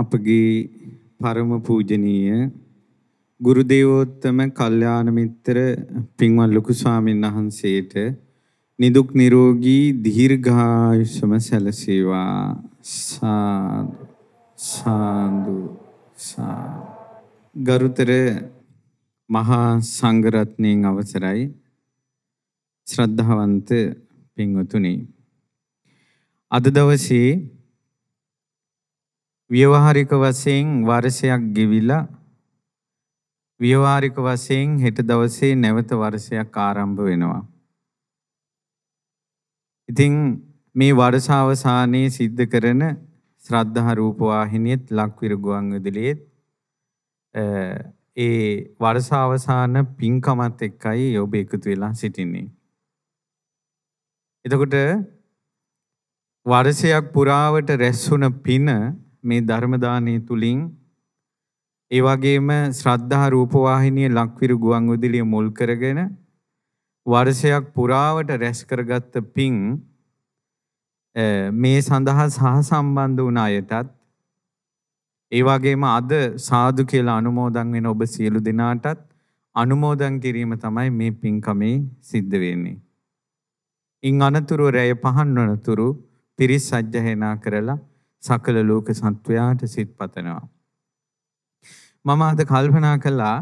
අපගේ පරම පූජනීය ගුරු දේවෝත්තම කල්යාණ මිත්‍ර පින්වත් ලොකු ස්වාමීන් වහන්සේට නිදුක් නිරෝගී දීර්ඝායුෂම සැලසේවා සාදු සාදු ගරුතර මහා සංඝරත්නයන් අවසරයි ශ්‍රද්ධාවන්ත පින්වතුනි අද දවසේ ව්‍යවහාරික වශයෙන් වර්ෂයක් ගෙවිලා ව්‍යවහාරික වශයෙන් හෙට දවසේ නැවත වර්ෂයක් ආරම්භ වෙනවා. ඉතින් මේ වර්ෂ අවසානයේ සිද්ධ කරන ශ්‍රද්ධා රූප වාහිනියත් ලක්විරු ගුවන් විදුලියත් ඒ වර්ෂ අවසාන පින්කමත් එක්කයි ඔබ එකතු වෙලා සිටින්නේ. එතකොට වර්ෂයක් පුරාවට රැස් වුණ පින මේ ධර්ම දානයේ තුලින් ඒ වගේම ශ්‍රද්ධා රූපවාහිනිය ලක්විරු ගුවන් විදුලිය මුල් කරගෙන වර්ෂයක් පුරාවට රැස් කරගත්ත පිං මේ සඳහා සහසම්බන්ධ වුණ අයටත් ඒ වගේම අද සාදු කියලා අනුමෝදන් වෙන ඔබ සියලු දෙනාටත් අනුමෝදන් කිරීම තමයි මේ පින්කමේ සිද්ධ වෙන්නේ. ඉන් අනතුරු රැය පහන් වනතුරු පිරිස් සජ්ජහේනා කරලා සකල ලෝක සත්වයාට සිත් පතනවා. මම අද කල්පනා කළා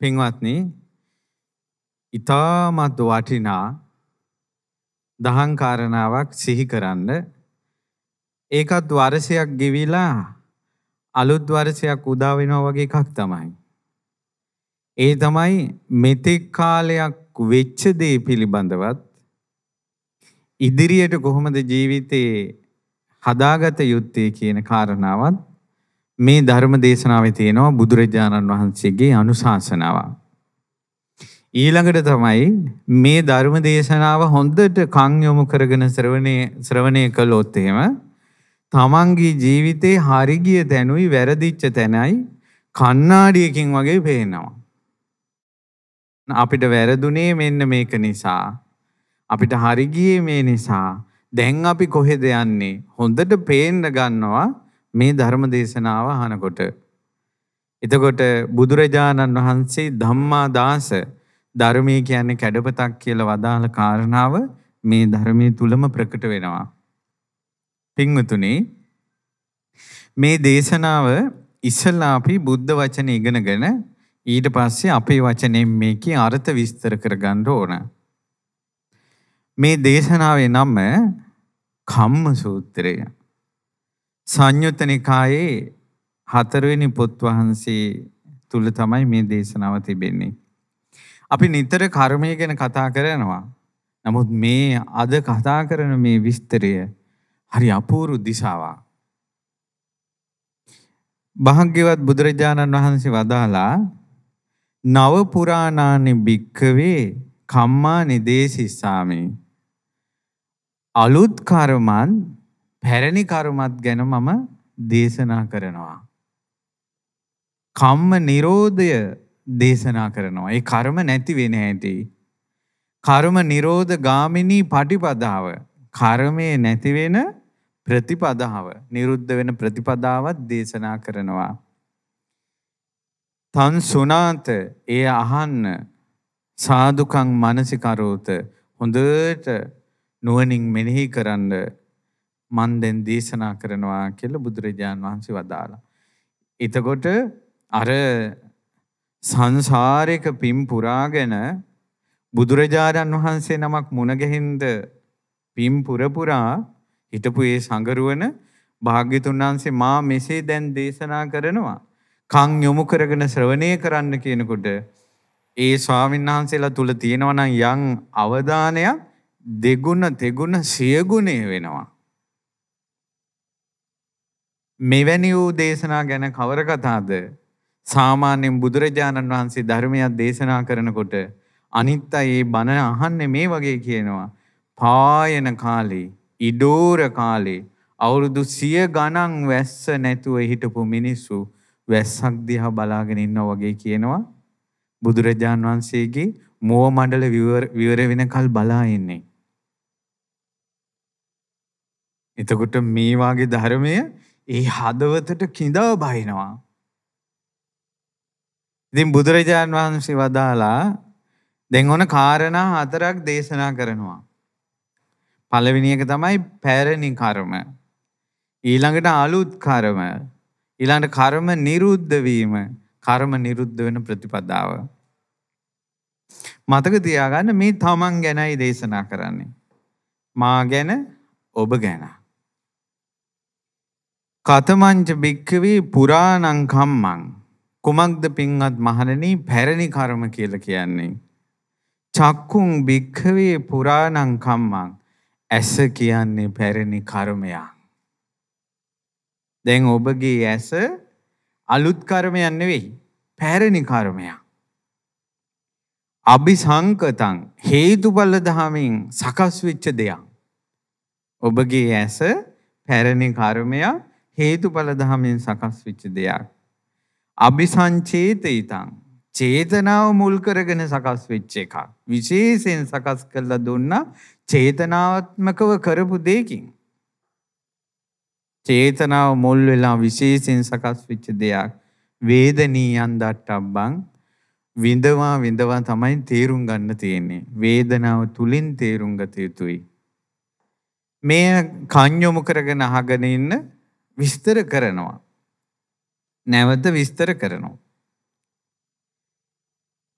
පින්වත්නි ඊ타මත් වටිනා දහං කාරණාවක් සිහි කරන්න ඒකත් වර්ෂයක් ගෙවිලා අලුත් වර්ෂයක් උදා වෙනවා වගේ එකක් තමයි. ඒ තමයි මෙතෙක් කාලයක් වෙච්ච දේ පිළිබඳවත් ඉදිරියට කොහොමද ජීවිතේ හදාගත යුත්තේ කියන කාරණාවත් මේ ධර්ම දේශනාවේ තියෙනවා බුදුරජාණන් වහන්සේගේ අනුශාසනාව. ඊළඟට තමයි මේ ධර්ම දේශනාව හොඳට කන් යොමු කරගෙන ශ්‍රවණය ශ්‍රවණය කළොත් එහෙම තමන්ගේ ජීවිතේ හරිගිය තැනුයි වැරදිච්ච තැනයි කණ්ණාඩියකින් වගේ පේනවා. අපිට වැරදුනේ මෙන්න මේක නිසා. අපිට හරිගියේ මේ නිසා. දැන් අපි කොහෙද යන්නේ හොඳට පේන්න ගන්නවා මේ ධර්ම දේශනාව අහනකොට. එතකොට බුදුරජාණන් වහන්සේ ධම්මා දාස ධර්මය කියන්නේ කැඩපතක් කියලා වදාළ කාරණාව මේ ධර්මයේ තුලම ප්‍රකට වෙනවා. පින්වතුනි මේ දේශනාව ඉස්සලා අපි බුද්ධ වචන ඉගෙනගෙන ඊට පස්සේ අපේ වචනෙන් මේකේ අර්ථ විස්තර කරගන්න ඕන. මේ දේශනාවේ නම කම්ම සූත්‍රය සංයුත්ත නිකායේ හතරවෙනි පොත් වහන්සේ තුල තමයි මේ දේශනාව තිබෙන්නේ. අපි නිතර කර්මය ගැන කතා කරනවා. නමුත් මේ අද කතා කරන මේ විස්තරය හරි අපූරු දිශාවක්. භාග්‍යවත් බුදුරජාණන් වහන්සේ වදාලා නව පුරාණානි භික්කවේ කම්මා නිදේශිස්සාමේ අලුත් කර්මත් පැරණි කර්මත් ගැන මම දේශනා කරනවා. කම්ම නිරෝධය දේශනා කරනවා. ඒ කර්ම නැති වෙන හැටි. කර්ම නිරෝධ ගාමිනී පටිපදාව. කර්මය නැති වෙන ප්‍රතිපදාව. නිරුද්ධ වෙන ප්‍රතිපදාවත් දේශනා කරනවා. තන් සුනාත එය අහන්න සාදුකං මනසිකරෝත හොඳට නුවණින් මෙනෙහි කරන්න මන් දැන් දේශනා කරනවා කියලා බුදුරජාන් වහන්සේ වදාලා. එතකොට අර සංසාරයක පින් පුරාගෙන බුදුරජාණන් වහන්සේ නමක් මුණ ගැහින්ද පින් පුරපුරා හිටපු ඒ සංගරුවන භාග්‍යතුන් වහන්සේ මා මෙසේ දැන් දේශනා කරනවා. කන් යොමු කරගෙන ශ්‍රවණය කරන්න කියනකොට ඒ ස්වාමීන් වහන්සේලා තුල තියෙනවා නම් යම් අවධානයක් දෙගුණ තෙගුණ සියගුණේ වෙනවා. මෙවැනි වූ දේශනා ගැන කවර කතාද සාමාන්‍යයෙන් බුදුරජාණන් වහන්සේ ධර්මයක් දේශනා කරනකොට අනිත් අය ඒ බණ අහන්නේ මේ වගේ කියනවා. පායන කාලේ, ඉඩෝර කාලේ අවුරුදු සිය ගණන් වැස්ස නැතුව හිටපු මිනිස්සු වැස්සක් දිහා බලාගෙන ඉන්නා වගේ කියනවා. බුදුරජාන් වහන්සේගේ මෝ මණ්ඩල විවර වෙනකල් බලා ඉන්නේ. එතකොට මේ වාගේ ධර්මය ඒ හදවතට කිඳව බහිනවා. ඉතින් බුදුරජාණන් වහන්සේ වදාලා දැන් ඕන කාරණා හතරක් දේශනා කරනවා. පළවෙනි එක තමයි පැරණි කර්ම. ඊළඟට අලුත් කර්ම. ඊළඟට කර්ම නිරුද්ධ වීම, කර්ම නිරුද්ධ වෙන ප්‍රතිපදාව. මතක තියාගන්න මේ තමන් ගැනයි දේශනා කරන්නේ. මා ගැන ඔබ ගැන. කතමංච භික්කවේ පුරාණං කම්මං කුමක්ද පින්වත් මහණෙනි පැරණි කර්ම කියලා කියන්නේ චක්කුං භික්ඛවේ පුරාණං කම්මං ඇස කියන්නේ පැරණි කර්මයක් දැන් ඔබගේ ඇස අලුත් කර්මයක් නෙවෙයි පැරණි කර්මයක් අபிසංකතං හේතුඵල ධමයෙන් සකස් වෙච්ච දෙයක් ඔබගේ ඇස පැරණි කර්මයක් හේතුඵල ධමයෙන් සකස් වෙච්ච දෙයක්. අபிසංචේතිතං චේතනාව මුල් කරගෙන සකස් වෙච්ච එකක්. විශේෂයෙන් සකස් කළා දුන්නා චේතනාත්මකව කරපු දෙයකින්. චේතනාව මුල් වෙලා විශේෂයෙන් සකස් වෙච්ච දෙයක්. වේදනීයන් දට්ටබ්බං විඳවා විඳවා තමයි තේරුම් ගන්න තියෙන්නේ. වේදනාව තුලින් තේරුම් ගත යුතුයි. මේ කන් යොමු කරගෙන අහගෙන ඉන්න විස්තර කරනවා. නැවත විස්තර කරනවා.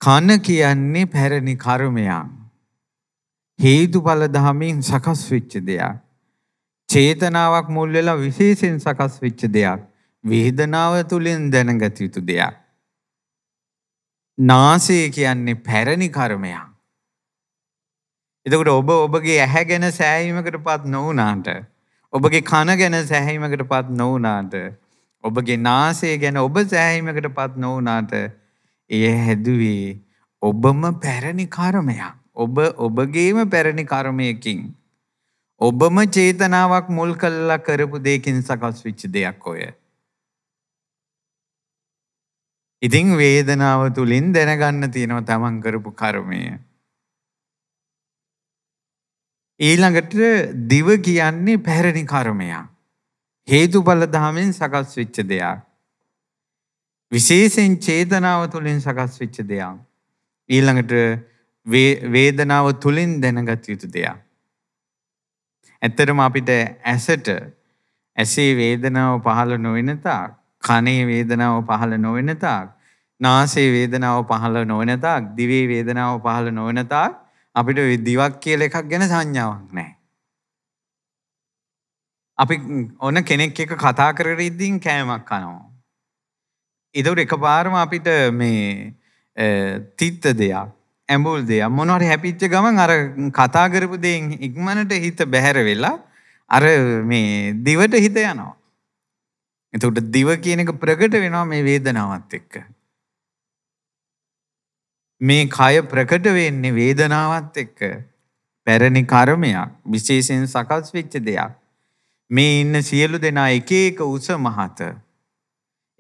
කන කියන්නේ පැරණි කර්මයන්. හේතුඵල ධමයෙන් සකස් වෙච්ච දෙයක්. චේතනාවක් මුල් වෙලා විශේෂයෙන් සකස් වෙච්ච දෙයක්. වේදනාව තුලින් දැනගත යුතු දෙයක්. නාසය කියන්නේ පැරණි කර්මයක්. එතකොට ඔබ ඔබගේ ඇහැ ගැන සෑහීමකටපත් නොවුනාට ඔබගේ කන ගැන සැහැීමකට පත් නොවනාට ඔබගේ නාසය ගැන ඔබ සෑහීමකට පත් නොවනාට එය හැදුවේ ඔබම පැරණි කර්මයක් ඔබ ඔබගේම පැරණි කර්මයකින් ඔබම චේතනාවක් මුල් කල්ලා කරපු දෙකින් සකස් විච්ච දෙයක් ඔය ඉතිං වේදනාව තුළින් දැනගන්න තියෙනව තමන් කරපු කර්මය ඊළඟට දිව කියන්නේ පැරණි කර්මයක්. හේතුඵල ධමයෙන් සකස් වෙච්ච දෙයක්. විශේෂයෙන් චේතනාව තුළින් සකස් වෙච්ච දෙයක්. ඊළඟට වේදනාව තුළින් දැනගත යුතු දෙයක්. ඇත්තටම අපිට ඇසට ඇසේ වේදනාව පහළ නොවන තාක්, කනේ වේදනාව පහළ නොවන තාක්, නාසයේ වේදනාව පහළ නොවන තාක්, දිවේ වේදනාව පහළ නොවන තාක් අපිට දිවක් කියල එකක් ගැන සංඥාවක් නෑ. අපි ඔන්න කෙනෙක් එක කතා කරට ඉද්දිින් කෑමක් කනවා. ඉදවට එක පාරම අපිට මේ තිත්ත දෙයක් ඇඹුල් දෙයක් මොනවට හැපිච්ච ගමන් අර කතාකරපු දෙයෙන් ඉක්මනට හිත බැහැර වෙලා අර මේ දිවට හිත යනවා. එතට දිව කියන එක ප්‍රගට වෙනවා මේ වේදනාවත් එක්ක. මේ කය ප්‍රකට වෙන්නේ වේදනාවත් එක්ක පැරණි කර්මයක් විශේෂයෙන් සකස් වෙච්ච දෙයක් මේ ඉන්න සියලු දෙනා එක එක උස මහත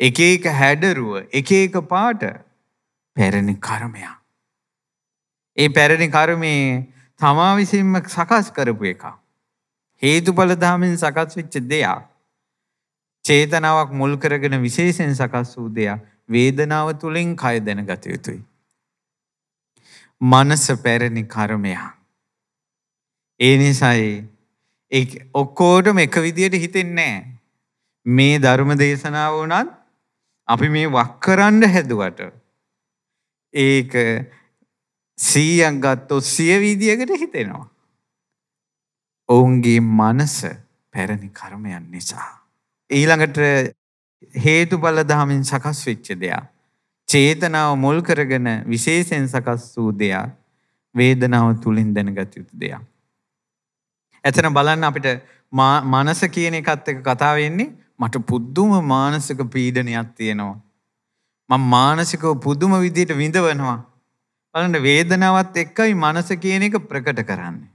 එක එක හැඩරුව එක එක පාට පැරණි කර්මයක් ඒ පැරණි කර්මයේ තමා විසින්ම සකස් කරපු එකක් හේතුඵල ධමෙන් සකස් වෙච්ච දෙයක් චේතනාවක් මුල් කරගෙන විශේෂයෙන් සකස් වූ දෙයක් වේදනාව තුලින් කය දැනගත යුතුයි මනස පැරණි කර්මයක්. ඒ නිසායි ඔක්කෝටම එක විදියට හිතෙන්නේ මේ ධර්ම දේශනාව වුණත් අපි මේ වක් කරන්න හැදුවට ඒක සීයක් ගත්තොත් සිය විදියකට හිතෙනවා. ඔවුන්ගේ මනස පැරණි කර්මයන් නිසා. ඊළඟට හේතුඵල දහමින් සකස් වෙච්ච දෙයක්. චේතනාව මුල් කරගෙන විශේෂයෙන් සකස් වූ දෙයක් වේදනාව තුලින් දැනගත යුතු දෙයක්. එතන බලන්න අපිට මනස කියන එකත් එක්ක කතා වෙන්නේ මට පුදුම මානසික පීඩනයක් තියෙනවා. මම මානසිකව පුදුම විදිහට විඳවනවා. බලන්න වේදනාවත් එක්කයි මනස කියන එක ප්‍රකට කරන්නේ.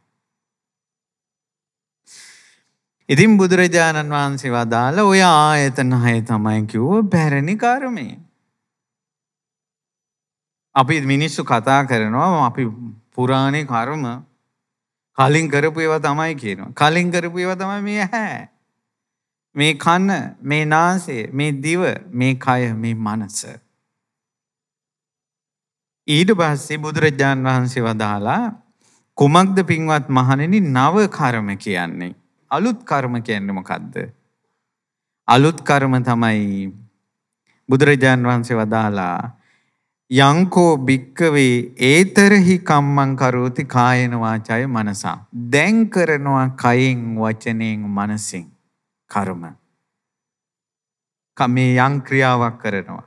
ඉතින් බුදුරජාණන් වහන්සේ වදාළ ඔය ආයතන හය තමයි කිව්ව බැරණි කර්මය. අපි මිනිස්සු කතා කරනවා අපි පුරාණය කර්ම කලින් කරපු ඒවා තමයි කියනවා. කලින් කරපු ඒවා තමයි මේ හැ. මේ කන්න, මේ නාසය, මේ දිව, මේ කය, මේ මනස. ඊට පස්සේ බුදුරජාන් වහන්සේ වදාලා කුමක්ද පින්වත් මහණෙනි නව කර්ම කියන්නේ. අලුත් කර්ම කියන්නේ මොකද්ද? අලුත් කර්ම තමයි බුදුරජාන් වහන්සේ වදාලා යංකෝ භික්කවේ ඒතරහි කම්මං කරෝති කායන වාචාය මනසා. දැන් කරනවා කයෙන් වචනයෙන් මනසින් කර්ම. මේ යම් ක්‍රියාවක් කරනවා.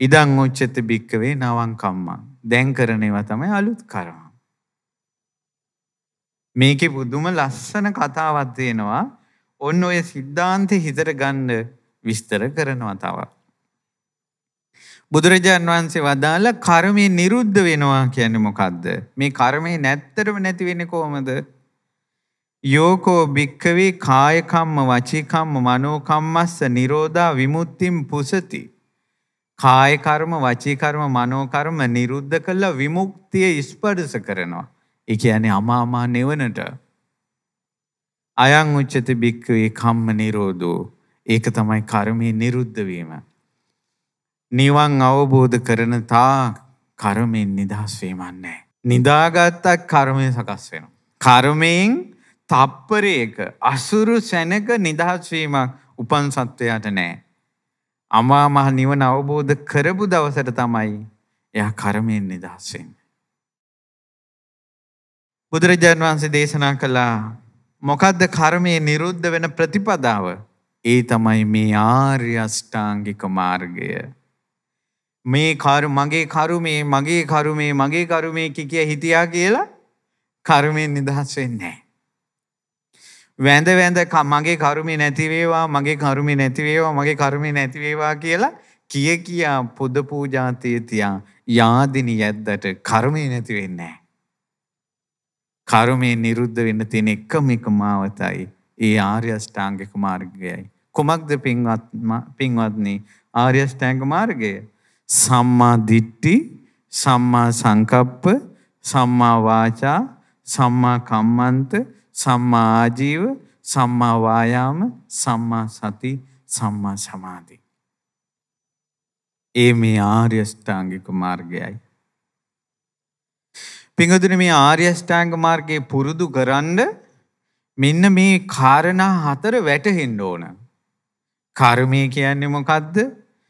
ඉදං උච්චති භික්කවේ නවං කම්මං. දැන් කරනවා තමයි අලුත් කරම. මේකේ පුදුම ලස්සන කතාවක් තියෙනවා. ඔන්න ඔය සිද්ධාන්තේ හිතට ගන්න විස්තර කරනවා තවත්. බුදුරජාන් වහන්සේ වදාළ කර්මය නිරුද්ධ වෙනවා කියන්නේ මොකද්ද? මේ කර්මය නැත්තරම නැති වෙන්නේ කොහොමද? යෝකෝ භික්කවේ කායකම්ම වචිකම්ම මනෝකම්මස්ස නිරෝධා විමුක්තිම් පුසති. කාය කර්ම වචී කර්ම මනෝ කර්ම නිරුද්ධ කළා විමුක්තිය ස්පර්ශ කරනවා. ඒ කියන්නේ අමාමා නිවනට. අයං උච්චති භික්කවේ කම්ම නිරෝධෝ. ඒක තමයි කර්මයේ නිරුද්ධ වීම. නිවන් අවබෝධ කරන තා කර්මයෙන් නිදහස් වීමක් නැහැ. නිදාගත්තක් කර්මය සකස් වෙනවා. කර්මයෙන් තප්පරයක අසුරු සැනක නිදහස් වීමක් උපන් සත්වයාට නැහැ. අමා මහ නිවන අවබෝධ කරපු දවසට තමයි එයා කර්මයෙන් නිදහස් වෙන්නේ. බුදුරජාණන් වහන්සේ දේශනා කළා මොකද්ද කර්මයේ නිරුද්ධ වෙන ප්‍රතිපදාව? ඒ තමයි මේ ආර්ය අෂ්ටාංගික මාර්ගය. මේ කරු මගේ කරුමේ මගේ කරුමේ මගේ කරුමේ කිය හිටියා කියලා කර්මයෙන් නිදහස් වෙන්නේ වැඳ වැඳ මගේ කරුමේ නැතිවේවා මගේ කරුමේ නැතිවේවා මගේ කරුමේ නැතිවේවා කියලා කිය කියා පොද පූජාතයේ තියා යාදිනි ඇද්දට කර්මය නැති වෙන්නේ කර්මය නිරුද්ධ වෙන්න තියෙන එකම එක මාවතයි ඒ ආර්ය අෂ්ටාංගික මාර්ගයයි. කුමක්ද පින්වත් පින්වත්නි ආර්ය අෂ්ටාංග මාර්ගය? සම්මා දිට්ඨි, සම්මා සංකප්ප, සම්මා වාචා, සම්මා කම්මන්ත, සම්මා ආජීව, සම්මා වායාම, සම්මා සති, සම්මා සමාධි. ඒ මේ ආර්ය අෂ්ටාංගික මාර්ගයයි. පිඟුතුනි මේ ආර්ය අෂ්ටාංග මාර්ගේ පුරුදු කරන්න මෙන්න මේ කාරණා හතර වැටහෙන්න ඕන. කර්මය කියන්නේ මොකද්ද?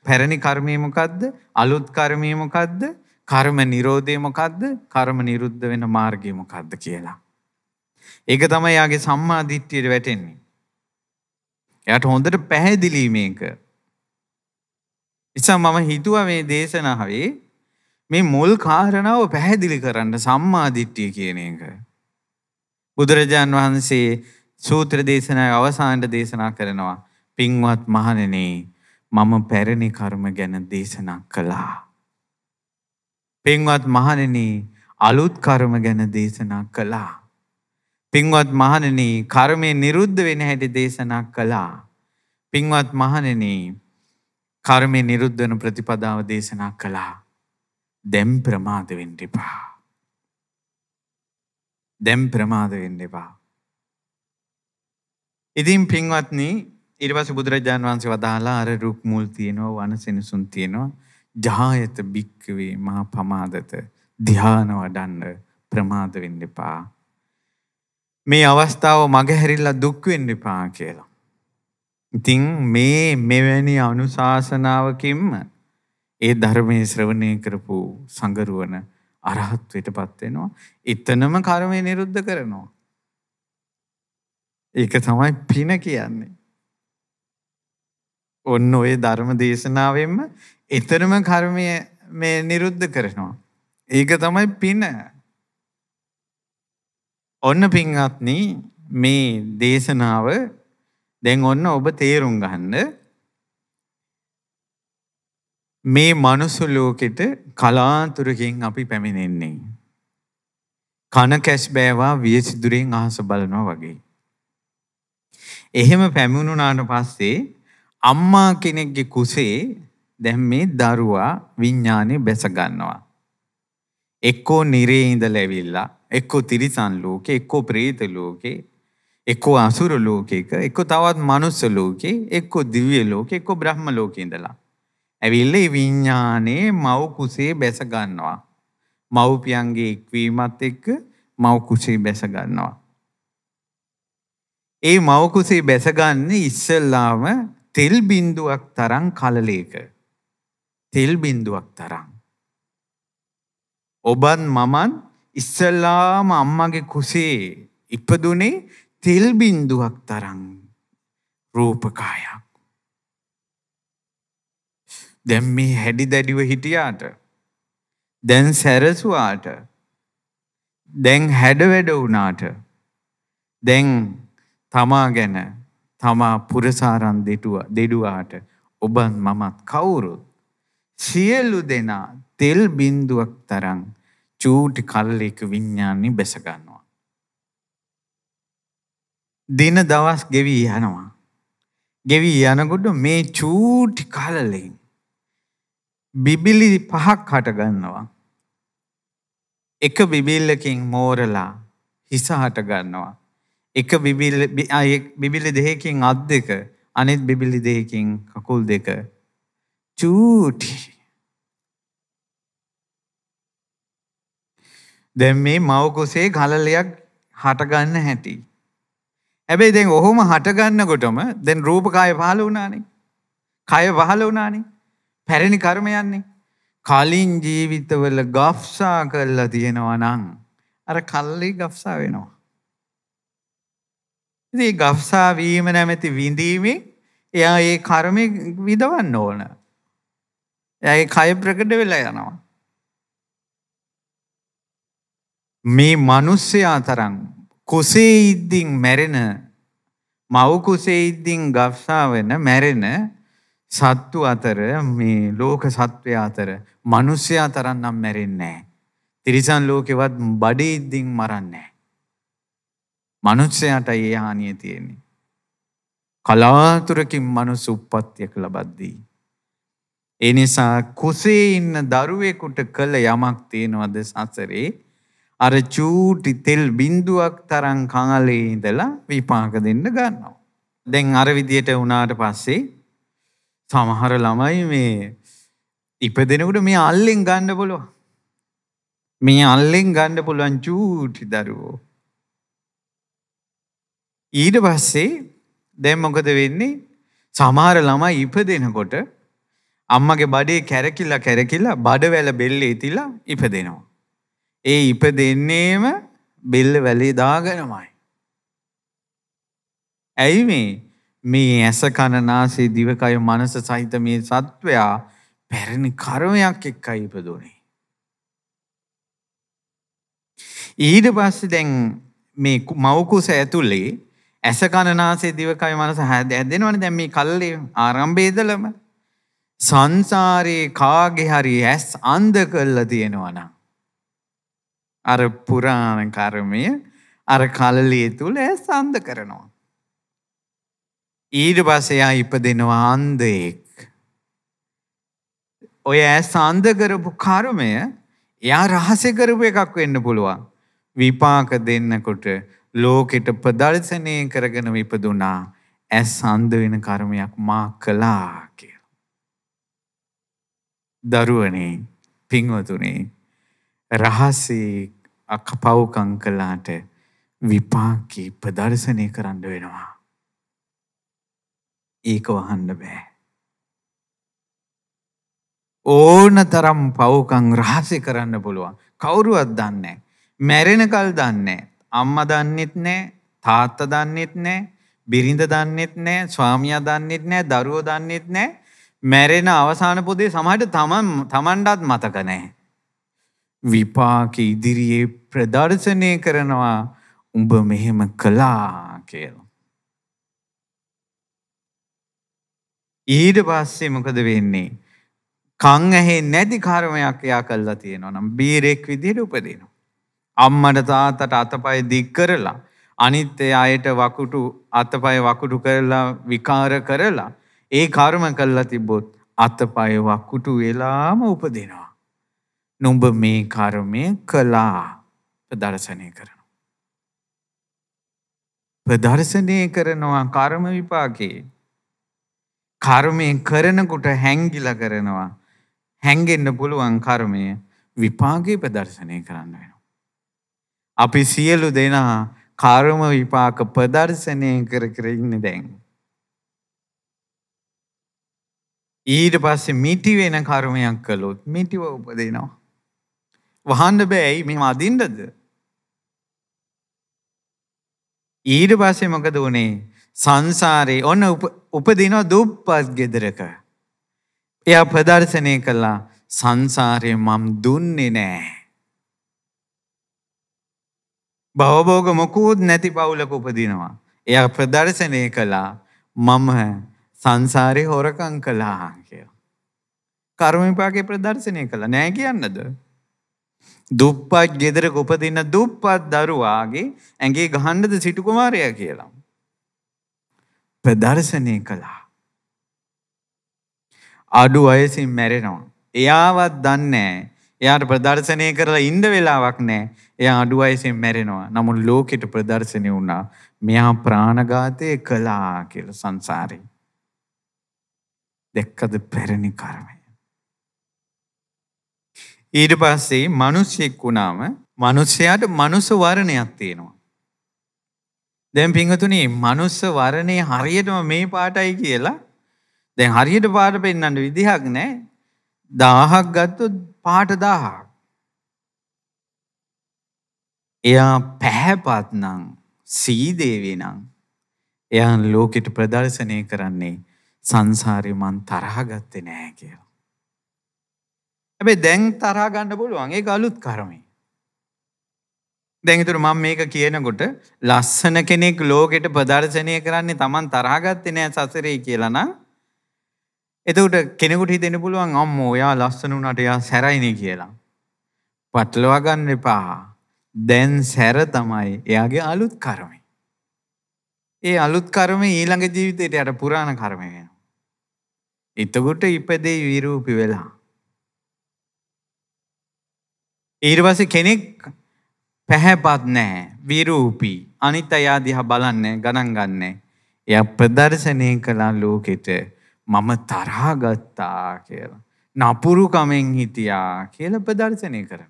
පැරණි කර්මය මොකද්ද? අලුත් කර්මය මොකද්ද? කර්ම නිරෝධය මොකද්ද? කර්ම නිරුද්ධ වෙන මාර්ගය මොකද්ද කියලා. ඒක තමයි යාගේ සම්මා දිට්ඨියට වැටෙන්නේ. එයාට හොඳට පැහැදිලි මේක. නිසා මම හිතුවා මේ දේශනාවේ මේ මුල් කාරණාව පැහැදිලි කරන්න සම්මා දිට්ඨිය කියන එක. බුදුරජාන් වහන්සේ සූත්‍ර දේශනාවේ අවසානයේ දේශනා කරනවා පින්වත් මහණෙනි මම පැරණි කර්ම ගැන දේශනා කළා. පින්වත් මහණෙනි අලුත් කර්ම ගැන දේශනා කළා. පින්වත් මහණෙනි කර්මය නිරුද්ධ වෙන හැටි දේශනා කළා. පින්වත් මහණෙනි කර්මය නිරුද්ධ වෙන ප්‍රතිපදාව දේශනා කළා. දැන් ප්‍රමාද වෙන්න එපා. දැන් ප්‍රමාද වෙන්න එපා. ඉතින් පින්වත්නි ඊට පස්සේ බුදුරජාන් වහන්සේ වදාලා අර රුක් මුල් තියෙනවා වනසෙනසුන් තියෙනවා ජහායත බික්කවේ මහා පමාදත ධ්‍යාන වඩන්න ප්‍රමාද වෙන්න එපා. මේ අවස්ථාව මගහැරිලා දුක් වෙන්න එපා කියලා. ඉතින් මේ මෙවැනි අනුශාසනාවකින්ම ඒ ධර්මයේ ශ්‍රවණය කරපු සංගරුවන අරහත්වයටපත් වෙනවා. එතනම කර්මය නිරුද්ධ කරනවා. ඒක තමයි පින කියන්නේ. ඔන්න ඔය ධර්ම දේශනාවෙන්ම එතරම කර්මය මේ නිරුද්ධ කරනවා. ඒක තමයි පින. ඔන්න පින්වත්න මේ දේශනාව දැන් ඔන්න ඔබ තේරුම් ගන්න මේ මනුසු ලෝකෙට කලාතුරකින් අපි පැමිණෙන්නේ. කන කැස් බෑවා වියසිදුරෙන් අහස බලනවා වගේ. එහෙම පැමිණුණාට පස්සේ අම්මා කෙනෙක්ගේ කුසේ දැන් මේ දරුවා විඤ්ඤාණය බැස ගන්නවා. එක්කෝ නිරේ ඉඳලා ඇවිල්ලා, එක්කෝ තිරිසන් ලෝකේ, එක්කෝ പ്രേත ලෝකේ, එක්කෝ අසුර ලෝකයක, එක්කෝ තවත් මනුස්ස ලෝකේ, එක්කෝ දිව්‍ය ලෝකේ, එක්කෝ බ්‍රහ්ම ලෝකේ ඉඳලා. ඇවිල්ලා මේ විඤ්ඤාණේ මව් කුසේ බැස ගන්නවා. මව්පියන්ගේ එක්වීමත් එක්ක මව් කුසේ බැස ගන්නවා. ඒ මව් කුසේ බැසගන්නේ ඉස්සෙල්ලාම තෙල් බින්දුවක් තරම් කලලයක තෙල් බින්දුවක් තරම් ඔබත් මමත් ඉස්සල්ලාම අම්මගේ කුසේ ඉපදුනේ තෙල් බින්දුවක් තරම් රූපකායක් දැන් මේ හැඩි දැඩිව හිටියාට දැන් සැරසුවාට දැන් හැඩ වැඩ වුණාට දැන් තමා ගැන තමා පුරසාරන් දෙඩුවාට ඔබන් මමත් කවුරුත් සියලු දෙනා තෙල් බින්දුවක් තරම් චූටි කල්ලෙක විඤ්ඤාණි බැස ගන්නවා. දින දවස් ගෙවි යනවා. ගෙවි යනකොට මේ චූටි කලලෙන් බිබිලි පහක් හට ගන්නවා. එක බිබිල්ලකින් මෝරලා හිස හට ගන්නවා. එක බිබිලි දෙහකින් අත් දෙක අනෙත් බිබිලි දෙහකින් කකුල් දෙක චූටි දැන් මේ මවකුසේ කලලයක් හටගන්න හැටි. හැබැයි දැන් ඔහොම හටගන්නකොටම දැන් රූපකාය පහළ වුණානේ. කය පහළ වුණානේ. පැරණි කර්මයන්නේ. කලින් ජීවිතවල ගෆ්සා කරලා තියෙනවා නම් අර කල්ලි ගෆ්සා වෙනවා. ඉතින් ගබ්සා වීම නැමැති විඳීමෙන් එයා ඒ කර්මය විඳවන්න ඕන. එයාගේ කය ප්‍රකට වෙලා යනවා. මේ මිනිස්සයා තරම් කුසේ ඉද්දින් මැරෙන මව් කුසේ ඉද්දින් ගබ්සා වෙන මැරෙන සත්තු අතර මේ ලෝක සත්වය අතර මනුස්්‍යයා තරන්නම් මැරෙන්නේ. තිරිසන් ලෝකෙවත් බඩේඉද්දිින් මරන්නේ. මනුස්සයාටයි ඒ හානිය තියෙන්නේ. කලාතුරකින් මනුස්ස උප්පත්තියක් ලබද්දී. ඒ නිසා කුසේ ඉන්න දරුවෙකුට කළ යමක් තියෙනවද සසරේ? අර චූටි තෙල් බින්දුවක් තරම් කඟලේ ඉඳලා විපාක දෙන්න ගන්නවා. දැන් අර විදියට වුණාට පස්සේ සමහර ළමයි මේ ඉපදෙනකොට මේ අල්ලෙන් ගන්න පුළුවන්. මේ අල්ලෙන් ගන්න පුළුවන් චූටි දරුවෝ. ඊට පස්සේ දැන් මොකද වෙන්නේ? සමහර ළමයි ඉපදෙනකොට අම්මගේ බඩේ කැරකිලා කැරකිලා බඩවැල බෙල්ලේ තියලා ඉපදෙනවා. ඒ ඉපදෙන්නේම බෙල්ල වැලේ දාගෙනමයි. ඇයි මේ මේ ඇස කන නාසය දිවකය මනස සහිත මේ සත්වයා පැරණි කර්මයක් එක්කයි ඉපදුනේ. ඊට පස්සේ දැන් මේ මවකුස ඇතුලේ ඇස කණනාසේ දිවකය මනස හැදෙනවනේ දැන් මේ කල්ලේ ආරම්භයේ ඉඳලම සංසාරේ කාගේ හරි ඇස් අන්ධ කරලා තියෙනවනම් අර පුරාණ කර්මය අර කල්ලේ තුල ඇස් අන්ධ කරනවා ඊට පස්සේ ආ ඉපදෙනවා අන්ධෙක් ඔය ඇස් අන්ධ කරපු කර්මය එයා රහසේ කරපු එකක් වෙන්න පුළුවන් විපාක දෙන්නකොට ලෝකෙට ප්‍රදර්ශනය කරගෙන විපදුනා ඇස් අන්ධ වෙන කර්මයක් මා කළා කියලා. දරුවනේ පින්වතුනේ රහසේ අකපව්කම් කළාට විපාකේ ප්‍රදර්ශනය කරන්න වෙනවා. ඒක වහන්න බෑ. ඕන තරම් පව්කම් රහසේ කරන්න පුළුවන්. කවුරුවත් දන්නේ නැහැ. මැරෙනකල් දන්නේ නැහැ. අම්ම දන්නෙත් නෑ තාත්ත දන්නෙත් නෑ බිරිඳ දන්නෙත් නෑ ස්වාමිය දන්නෙත් නෑ දරුවෝ දන්නෙත් නෑ මැරෙන අවසාන පොදේ සමහට තමන් තමන්ඩත් මතක නෑ. විපාක ඉදිරියේ ප්‍රදර්ශනය කරනවා උඹ මෙහෙම කලා කියල. ඊට පස්සේ මොකද වෙන්නේ. කං ඇහේ නැති කාරමයක් යා කල්ලා තියෙනවා නම් බීරෙක් විදිහට උපදිනවා. අම්මට තාත්තට අතපය දික් කරලා අනිත්‍ය අයට වකුටු අතපය වකුටු කරලා විකාර කරලා ඒ කර්ම කළා තිබොත් අතපය වකුටු වෙලාම උපදිනවා. නුඹ මේ කර්මය කළා ප්‍රදර්ශනය කරනවා. ප්‍රදර්ශනය කරනවා කර්ම විපාකේ. කර්මය කරනකොට හැංගිල කරනවා. හැංගෙන්න පුළුවන් කර්මය විපාගේ ප්‍රදර්ශනය කරන්න වෙන. අපි සියලු දෙනා කර්ම විපාක ප්‍රදර්ශනය කර කර ඉන්නේ දැන්. ඊට පස්සේ මිටි වෙන කර්මයක් කළොත් මිටිව උපදිනවා. වහන්න බෑ ඇයි මෙහෙම අදින්නද? ඊට පස්සේ මොකද වුනේ? සංසාරේ ඔන්න උපදින දුප්පත් ගෙදරක. එයා ප්‍රදර්ශනය කළා සංසාරේ මම් දුන්නේ නෑ. භවභෝග මොකුත් නැති පවුලක උපදිනවා. එයා ප්‍රදර්ශනය කළා මම සංසාරේ හොරකම් කළා කියලා. කර්ම විපාකේ ප්‍රදර්ශනය කළා නෑ කියන්නද? දුප්පත් ගෙදරක උපදින දුප්පත් දරුවාගේ ඇඟේ ගහන්නද සිටු කුමාරයා කියලා. ප්‍රදර්ශනය කළා. අඩු වයසින් මැරෙනවා. එයාවත් දන්නේ නෑ එයාට ප්‍රදර්ශනය කරලා ඉන්ද වෙලාවක් නෑ එය අඩුවයිසිෙන් මැරෙනවා නමුත් ලෝකෙට ප්‍රදර්ශනය වුණා මෙයා ප්‍රාණඝාතය කලා කියල සංසාරය. දෙක්කද පැරණි කරමය. ඊට පස්සේ මනුෂ්‍යෙක් වුණාම මනුෂ්‍යයාට මනුස වරණයක් තියෙනවා. දැන් පිංහතුනේ මනුස්ස වරණය හරියටම මේ පාටයි කියලා දැන් හරියට පාට පෙන්න්නට විදිහක් නෑ දාහක් ගත්තොත් පාට දාහක්. එයා පැහැපත්නං සීදේවේ නං එයන් ලෝකෙට ප්‍රදර්ශනය කරන්නේ සංසාරයමන් තරහගත්තෙ නෑ කියලා. ඇබේ දැන් තරාගන්න පුළුවන් ඒ අලුත් කරමේ. දැඟතුර මං මේක කියනකොට ලස්සන කෙනෙක් ලෝකෙට ප්‍රදර්ශනය කරන්නේ තමන් තරාගත්තෙ නෑ සසරේ කියලනම් එතකට කෙනෙකුට හිතෙන පුළුවන් අම්ම ඔයා ලස්සන වුණට එයා සැරයිනි කියලා. පටලවා ගන්න එපා. දැන් සැර තමයි එයාගේ අලුත් කර්මය. ඒ අලුත් කර්මය ඊළඟ ජීවිතේට යට පුරාණ කර්මය වෙනවා. එතකොට ඉපදේ විරූපි වෙලා. ඊට පස්සේ කෙනෙක් පැහැපත් නැහැ, විරූපී. අනිත් අය දිහා බලන්නේ, ගණන් ගන්නෑ. එයා ප්‍රදර්ශනය කළා ලෝකෙට. මම තරාගත්තා කියලා. නපුරුකමෙන් හිටියා කියල ප්‍රදර්ශනය කරන.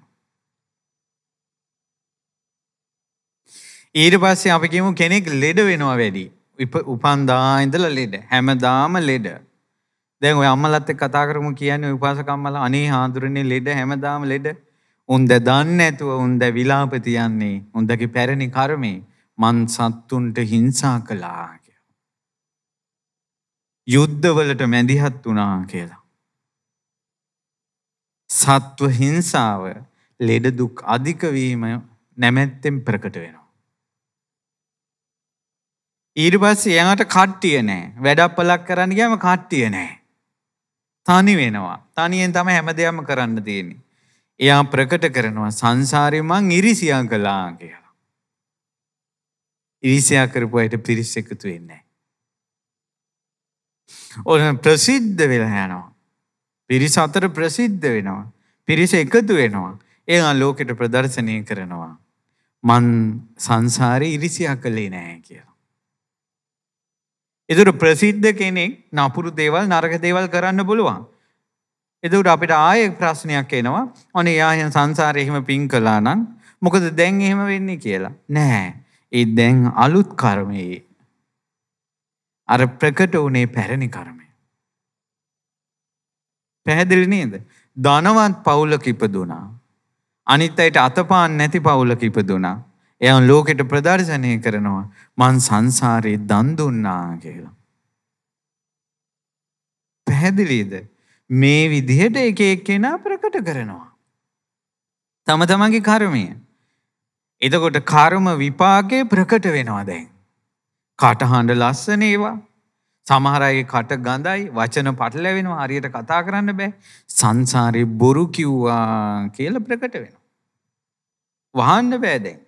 ඊට පස්සේ අපි කියමු කෙනෙක් ලෙඩ වෙනවා වැඩි. උපන්දා ඉඳලා ලෙඩ. හැමදාම ලෙඩ. දැන් ඔය අම්මලත් එක්ක කතා කරමු කියන්නේ උපාසකම්මලා අනේ හාඳුරන්නේ ලෙඩ හැමදාම ලෙඩ. උන් ද දන්නේ නැතුව උන් ද විලාප තියන්නේ. උන්දගේ පැරණි කර්මේ මන් සත්තුන්ට හිංසා කළා යුද්ධවලට මැදිහත් වුණා කියලා. සත්ව හිංසාව ලෙඩ දුක් අධිකවීම නැමැත්තෙන් ප්‍රකට වෙනවා. ඊට පස්සේ එයාට කට්ටිය නෑ. වැඩපලක් කරන්න ගියාම කට්ටිය නෑ. තනි වෙනවා. තනියෙන් තමයි හැම දෙයක්ම කරන්න තියෙන්නේ. එයා ප්‍රකට කරනවා සංසාරේ මං ඉරිසියා කළා කියලා. ඉරිසියා කරපු අයට පිරිස එකතු වෙන්නේ ඕන ප්‍රසිද්ධ වෙලා යනවා. පිරිස අතර ප්‍රසිද්ධ වෙනවා. පිරිස එකතු වෙනවා. ඒවා ලෝකෙට ප්‍රදර්ශනය කරනවා. මන් සංසාරේ ඉරිසියා කළේ නැහැ කියලා. ඒතර ප්‍රසිද්ධ කෙනෙක් නපුරු දේවල් නරක දේවල් කරන්න පුළුවන්. එදකට අපිට ආය ප්‍රශ්නයක් එනවා ඕන යාහන් සංසාරය එහෙම පින් කලා නම් මොකද දැන් එහෙම වෙන්නේ කියලා. නෑ ඒ දැන් අලුත් කර්මයේ අර ප්‍රකට වනේ පැරණි කරමය. පැහැදිලි නේද. ධනවත් පවුලක ඉපදුනා. අනිත් අයට අතපාන් නැති පවුලක ඉපදුනා. එයන් ලෝකෙට ප්‍රදර්ශනය කරනවා මං සංසාරයේ දන් දුන්නා කියලා. පැහැදිලිද? මේ විදිහට එක එක්කෙනා ප්‍රකට කරනවා. තම තමන්ගේ කර්මය. එතකොට කර්ම විපාකේ ප්‍රකට වෙනවා දැන්. කටහඬ ලස්සන ඒවා. සමහර අය කට ගඳයි වචන පටලැවෙනවා හරියට කතා කරන්න බෑ. සංසාරේ බොරු කිව්වා කියලා ප්‍රකට වෙනවා. වහන්න බෑ දැන්.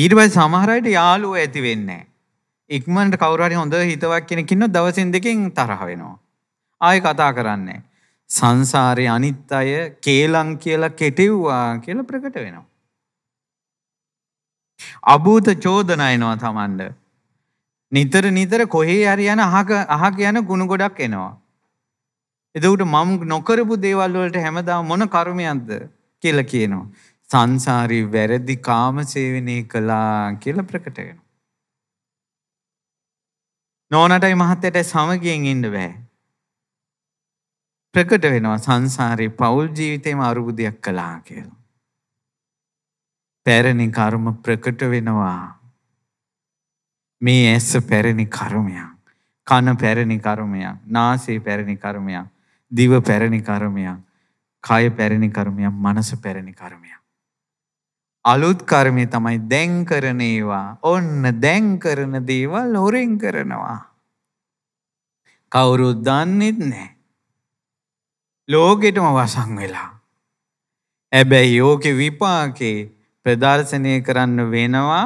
ඊට පස්සේ සමහර අයට යාළුවෝ ඇති වෙන්නේ නැහැ. ඉක්මනට කවුරු හරි හොඳ හිතවක් කෙනෙක් ඉන්නොත් දවසින් දෙකෙන් තරහ වෙනවා. ආයෙ කතා කරන්නේ නැහැ. සංසාරේ අනිත් අය කේලම් කියලා කෙටෙව්වා කියලා ප්‍රකට වෙනවා. අභූත චෝදන එනවා තමන්ඩ. නිතර නිතර කොහේ හරි යන අහ කියන ගුණ ගොඩක් එනවා. එදවට මම් නොකරපු දේවල්වලට හැමදා මොන කර්මයන්ද කියල කියනවා. සංසාරී වැරදි කාම සේවනය කලා කියල ප්‍රකටගෙන. නෝනටයි මහත්තයට සමගියෙන් ඉඩ බෑ. ප්‍රකට වෙනවා සංසාරී පවුල් ජීවිතයම අරුබුදයක් කලා කියලා. පැරණි කර්ම ප්‍රකට වෙනවා. මේ ඇස පැරණි කර්මයක්. කන පැරණි කර්මයක්. නාසය පැරණි කර්මයක්. දිව පැරණි කර්මයක්. කය පැරණි කර්මයක්. මනස පැරණි කර්මයක්. අලුත් කර්මය තමයි දැන් කරන ඒවා. ඔන්න දැන් කරන දේවල් හොරෙන් කරනවා. කවුරුත් දන්නෙත් නැහැ. ලෝකෙටම වසන් වෙලා. හැබැයි ඕකේ විපාකේ ප්‍රදර්ශනය කරන්න වෙනවා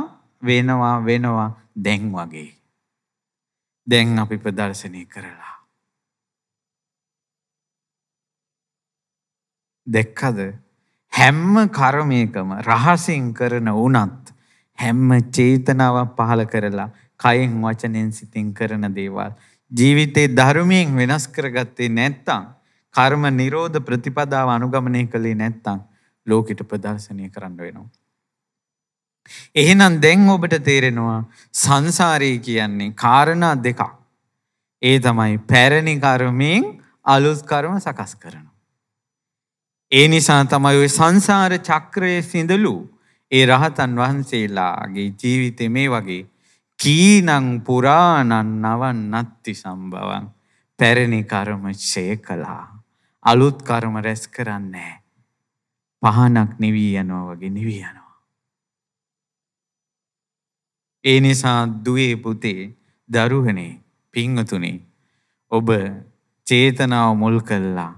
වෙනවා වෙනවා දැන් වගේ. දැන් අපි ප්‍රදර්ශනය කරලා. දෙක්කද හැම්ම කර්මයකම රහසින් කරන වුණත් හැම්ම චේතනාවක් පහළ කරලා කයෙන් වචනෙන් සිතින් කරන දේවල් ජීවිතේ ධර්මයෙන් වෙනස් කරගත්තේ නැත්තම් කර්ම නිරෝධ ප්‍රතිපදාව අනුගමනය කළේ නැත්තම් ලෝකෙට ප්‍රදර්ශනය කරන්න වෙනවා එහෙනම් දැන් ඔබට තේරෙනවා සංසාරය කියන්නේ කාරණා දෙකක්. ඒ තමයි පැරණි කර්මයෙන් අලුත් කර්ම සකස් කරනවා. ඒ නිසා තමයි ওই සංසාර චක්‍රයේ සිඳලු ඒ රහතන් වහන්සේලාගේ ජීවිතේ මේ වගේ කීනං පුරාණන් නවන් නත්ති සම්භවන් පැරණි කර්ම ඡය කළා. අලුත් කර්ම රැස් කරන්නේ පහනක් නිවී යනවා වගේ නිවී යනවා. ඒ නිසා දුවේ පුතේ දරුවනේ පිංහතුනේ ඔබ චේතනාව මුල් කල්ලා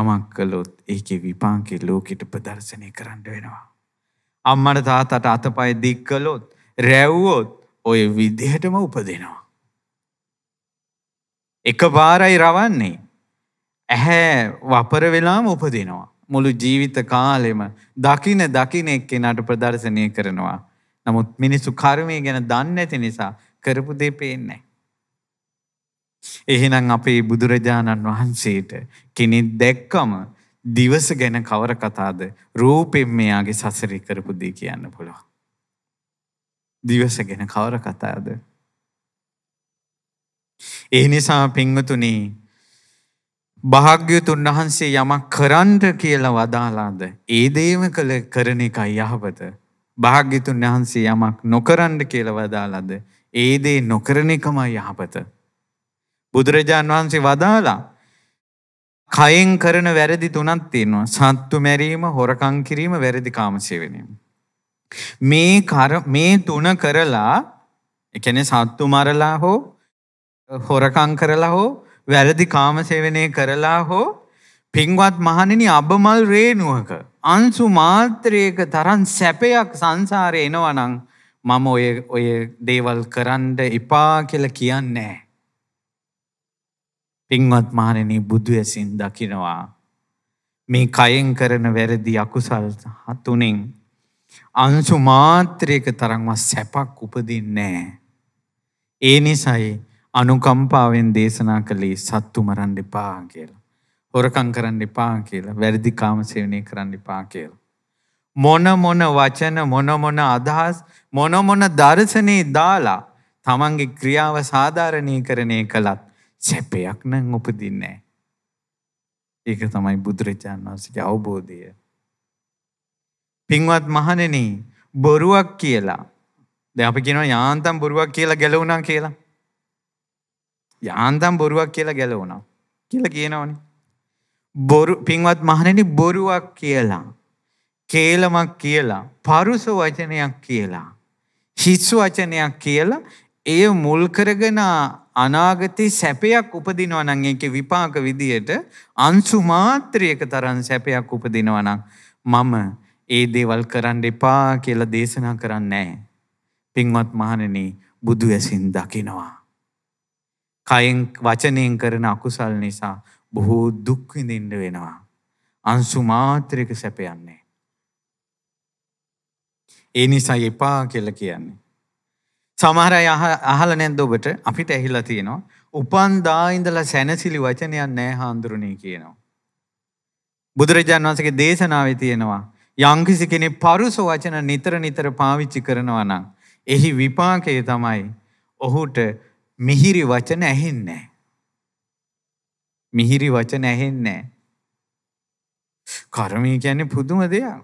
යමක් කළොත් ඒකෙ විපාකෙ ලෝකෙට ප්‍රදර්ශනය කරන්න වෙනවා. අම්මට තාතට අතපය දික් කළොත් රැව්වොත් ඔය විදිහටම උපදිනවා. එක බාරයි රවන්නේ ඇහැ වපර වෙලාම උපදිනවා. මුළු ජීවිත කාලෙම දකින දකින එක්කෙනට ප්‍රදර්ශනය කරනවා. නමුත් මිනිස්සු කර්මය ගැන දන්නේ නැති නිසා කරපු දේ පේන්නේ එහෙනම් අපේ බුදුරජාණන් වහන්සේට කෙනෙක් දැක්කම දිවස ගැන කවර කතාද රූපෙන් මෙයාගේ සසර කරපු දේ කියන්න පුළුවන්. දිවස ගැන කවර කතාද. ඒ නිසා පිංවතුනේ භාග්‍යතුන් වහන්සේ යමක් කරන්ට කියලා වදාලාද ඒ දේම කළ කරන එකයි යහපත භාග්‍යතුන් වහන්සේ යමක් නොකරන්න කියලා වදාළද ඒ දේ නොකරන එකමයි යහපත. බුදුරජාන් වහන්සේ වදාලා කයෙන් කරන වැරදි තුනක් තියෙනවා. සත්තු මැරීම, හොරකම් කිරීම, වැරදි කාමසේවනය. මේ කර මේ තුන කරලා ඒ කියන්නේ සත්තු මරලා හෝ හොරකම් කරලා හෝ වැරදි කාමසේවනය කරලා හෝ පින්වත් මහණෙනි අබමල් රේනුවක අංශු මාත්‍රයක තරම් සැපයක් සංසාරේ එනවනම් මම ඔය ඔය දේවල් කරන්න එපා කියලා කියන්නේ පින්වත් මහණෙනි බුදු ඇසින් දකිනවා මේ කයෙන් කරන වැරදි අකුසල් තුනෙන් අංශු මාත්‍රයක තරම්වත් සැපක් උපදින්නේ නැහැ. ඒ නිසායි අනුකම්පාවෙන් දේශනා කළේ සත්තු මරන්න එපා කියලා. හොරකං කරන්න එපා කියලා වැරදි කාමසේවනය කරන්න එපා කියලා. මොන මොන වචන මොන මොන අදහස් මොන මොන දර්ශනේ දාලා තමන්ගේ ක්‍රියාව සාධාරණීකරණය කළත් සැපයක් නම් උපදින්නේ නැහැ. ඒක තමයි බුදුරජාණන් වහන්සේගේ අවබෝධය. පින්වත් මහණෙනි බොරුවක් කියලා දැන් අපි කියනවා යාන්තම් බොරුවක් කියලා ගැලවුණා කියලා. යාන්තම් බොරුවක් කියලා ගැලවුණා කියලා කියනවනේ. බොරු පින්වත් මහණෙනි බොරුවක් කියලා කේලමක් කියලා පරුස වචනයක් කියලා හිස් වචනයක් කියලා එය මුල් කරගෙන අනාගතේ සැපයක් උපදිනවා නම් ඒකේ විපාක විදියට අංශු මාත්‍රයක තරම් සැපයක් උපදිනවා නම් මම ඒ දේවල් කරන්න එපා කියලා දේශනා කරන්නේ නැහැ. පින්වත් මහණෙනි බුදු ඇසින් දකිනවා. කයෙන් වචනයෙන් කරන අකුසල් නිසා බොහෝ දුක් විඳින්න වෙනවා. අංශු මාත්‍රයක සැපයන්නේ. ඒ නිසා එපා කියලා කියන්නේ. සමහර අය අහලා නැද්ද ඔබට? අපිට ඇහිලා තියෙනවා. උපන් දා ඉඳලා සැනසිලි වචනයක් නැහැ හාඳුරුනේ කියනවා. බුදුරජාණන් වහන්සේගේ දේශනාවේ තියෙනවා. යම්කිසි කෙනෙක් පරුස වචන නිතර නිතර පාවිච්චි කරනවා නම් එහි විපාකය තමයි ඔහුට මිහිරි වචන ඇහෙන්නේ මිහිරි වචන ඇහෙන්නේ නැහැ. කර්මය කියන්නේ පුදුම දෙයක්.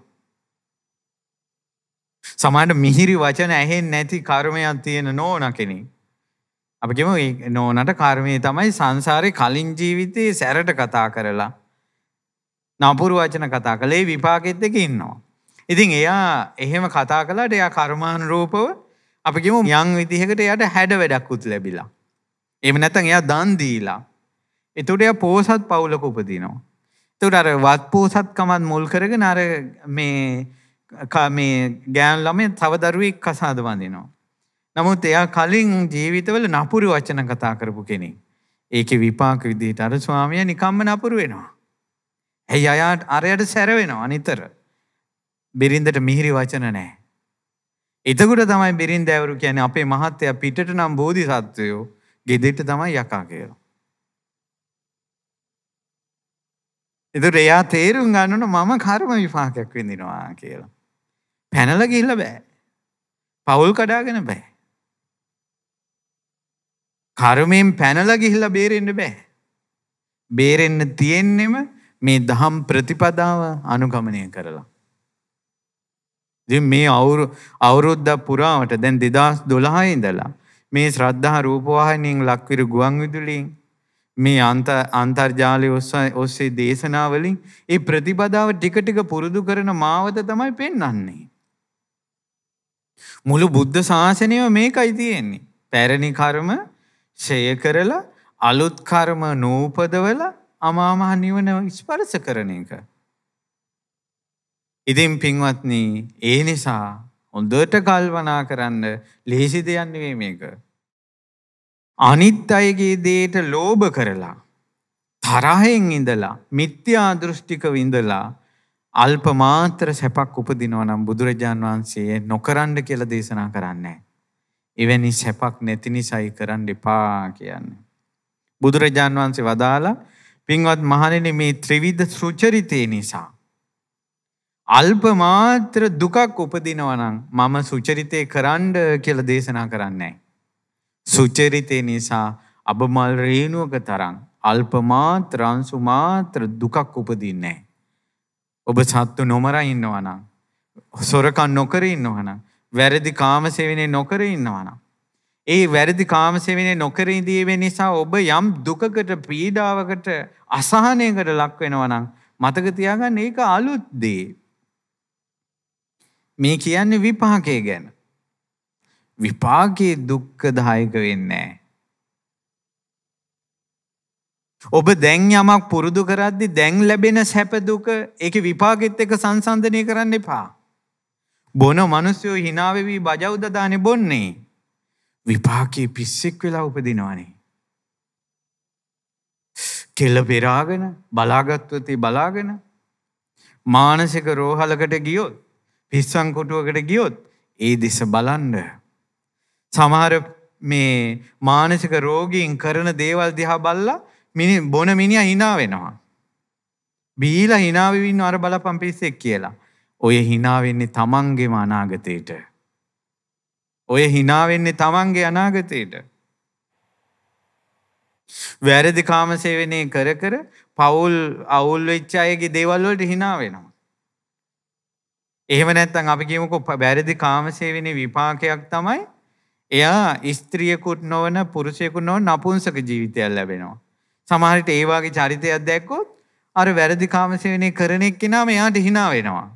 සමහරට මිහිරි වචන ඇහෙන්නේ නැති කර්මයක් තියෙන නෝන කෙනෙක්. අපි කියමු ඒ නෝනට කර්මය තමයි සංසාරේ කලින් ජීවිතේ සැරට කතා කරලා නපුරු වචන කතා කළේ විපාකෙත් දෙක ඉන්නවා. ඉතින් එයා එහෙම කතා කළාට එයා කර්මානුරූපව අපි කියමු යම් විදිහකට එයාට හැඩ වැඩක් උත් ලැබිලා. එහෙම නැත්නම් එයා දන් දීලා එතකොට එයා පෝසත් පවුලක උපදිනවා. එතකොට අර වත් පෝසත්කමත් මුල් කරගෙන අර මේ මේ ගෑන් ළමයා තව දරුවෙක් කසාද බඳිනවා. නමුත් එයා කලින් ජීවිතවල නපුරු වචන කතා කරපු කෙනෙක්. ඒකේ විපාක විදිහට අර ස්වාමියා නිකම්ම නපුරු වෙනවා. ඇයි අයාට අරයට සැර වෙනවා නිතර. බිරින්දට මිහිරි වචන නැහැ. එතකොට තමයි බිරින්දෑවරු කියන්නේ අපේ මහත්තයා පිටට නම් බෝධිසත්වයෝ ගෙදෙට තමයි යකා කියලා. එතකොට එයා තේරුම් ගන්නවනේ මම කර්ම විපාකයක් විඳිනවා කියලා. පැනලා ගිහිල්ලා බෑ. පවුල් කඩාගෙන බෑ. කර්මයෙන් පැනලා ගිහිල්ලා බේරෙන්න බෑ. බේරෙන්න තියෙන්නෙම මේ දහම් ප්‍රතිපදාව අනුගමනය කරලා. ඉතින් මේ අවුරු අවුරුද්ද පුරාවට දැන් 2012 ඉඳලා මේ ශ්‍රද්ධා රූපවාහිනියෙන් ලක්විරු ගුවන් විදුලියෙන් මේ අන්තර්ජාලය ඔස්සේ දේශනාවලින් ඒ ප්‍රතිබදාව ටික ටික පුරුදු කරන මාවත තමයි පෙන්වන්නේ. මුළු බුද්ධ ශාසනයම මේකයි තියෙන්නේ. පැරණි කර්ම ෂය කරලා අලුත් කර්ම නූපදවල අමාමහ නිවන ස්පර්ශ කරන එක. ඉතින් පින්වත්නි, ඒ නිසා හොඳට කල්පනා කරන්න ලිහිසි දෙයක් නෙවෙයි මේක. අනිත් අයගේ දේට ලෝභ කරලා තරහෙන් ඉඳලා මිත්‍යා දෘෂ්ටික විඳලා අල්ප මාත්‍ර සැපක් උපදිනවා නම් බුදුරජාන් වහන්සේ නොකරන්න කියලා දේශනා කරන්නේ. එවැනි සැපක් නැති නිසායි කරන්න එපා කියන්නේ. බුදුරජාන් වහන්සේ වදාලා පින්වත් මහණෙනි මේ ත්‍රිවිධ සුචරිතේ නිසා අල්ප මාත්‍ර දුකක් උපදිනවා නම් මම සුචරිතේ කරන්න කියලා දේශනා කරන්නේ නැහැ. සුචරිතය නිසා අබමල් රේනුවක තරම් අල්පමාත්‍ර අංශුමාත්‍ර දුකක් උපදින්නේ නැහැ. ඔබ සත්තු නොමර ඉන්නවා නම් සොරකම් නොකර ඉන්නවා නම් වැරදි කාමසේවනේ නොකර ඉන්නවා නම් ඒ වැරදි කාමසේවනේ නොකර ඉඳීම නිසා ඔබ යම් දුකකට පීඩාවකට අසහනයකට ලක් වෙනවා නම් මතක තියාගන්න ඒක අලුත් දේ. මේ කියන්නේ විපාකය ගැන. විපාකයේ දුක්ඛදායක වෙන්නේ නැහැ. ඔබ දැන් යමක් පුරුදු කරද්දි දැන් ලැබෙන සැප දුක ඒකේ විපාකෙත් එක්ක සංසන්දනය කරන්න එපා. බොන මිනිස්සු hina වෙවි බජවුද දානේ බොන්නේ. විපාකේ පිස්සෙක් වෙලා උපදිනවනේ. කෙල පෙරාගෙන බලාගත්වති බලාගෙන මානසික රෝහලකට ගියොත් පිස්සන් කොටුවකට ගියොත් ඒ දෙස බලන්න සමහර මේ මානසික රෝගීන් කරන දේවල් දිහා බල්ලා මිනි බොන මිනිහ හිනා වෙනවා. බීලා හිනාවිවින්න අර බලපම් පිස්සෙක් කියලා. ඔය හිනාවෙන්නේ තමන්ගේම අනාගතයට. ඔය හිනාවෙන්නේ තමන්ගේ අනාගතයට. වැරදි කාමසේවනය කර කර පවුල් අවුල් වෙච්ච අයගේ දේවල් වලට hina වෙනවා. එහෙම නැත්නම් අපි කියමුකෝ වැරදි කාමසේවනයේ විපාකයක් තමයි එයා ස්ත්‍රියකුත් නොවන පුරුෂයකු නොවන නපුංසක ජීවිතයක් ලැබෙනවා. සමහරට ඒ වගේ චරිතයක් දැක්කොත් අර වැරදි කාමසේවනය කරන එක්කෙනා මෙයාට hina වෙනවා.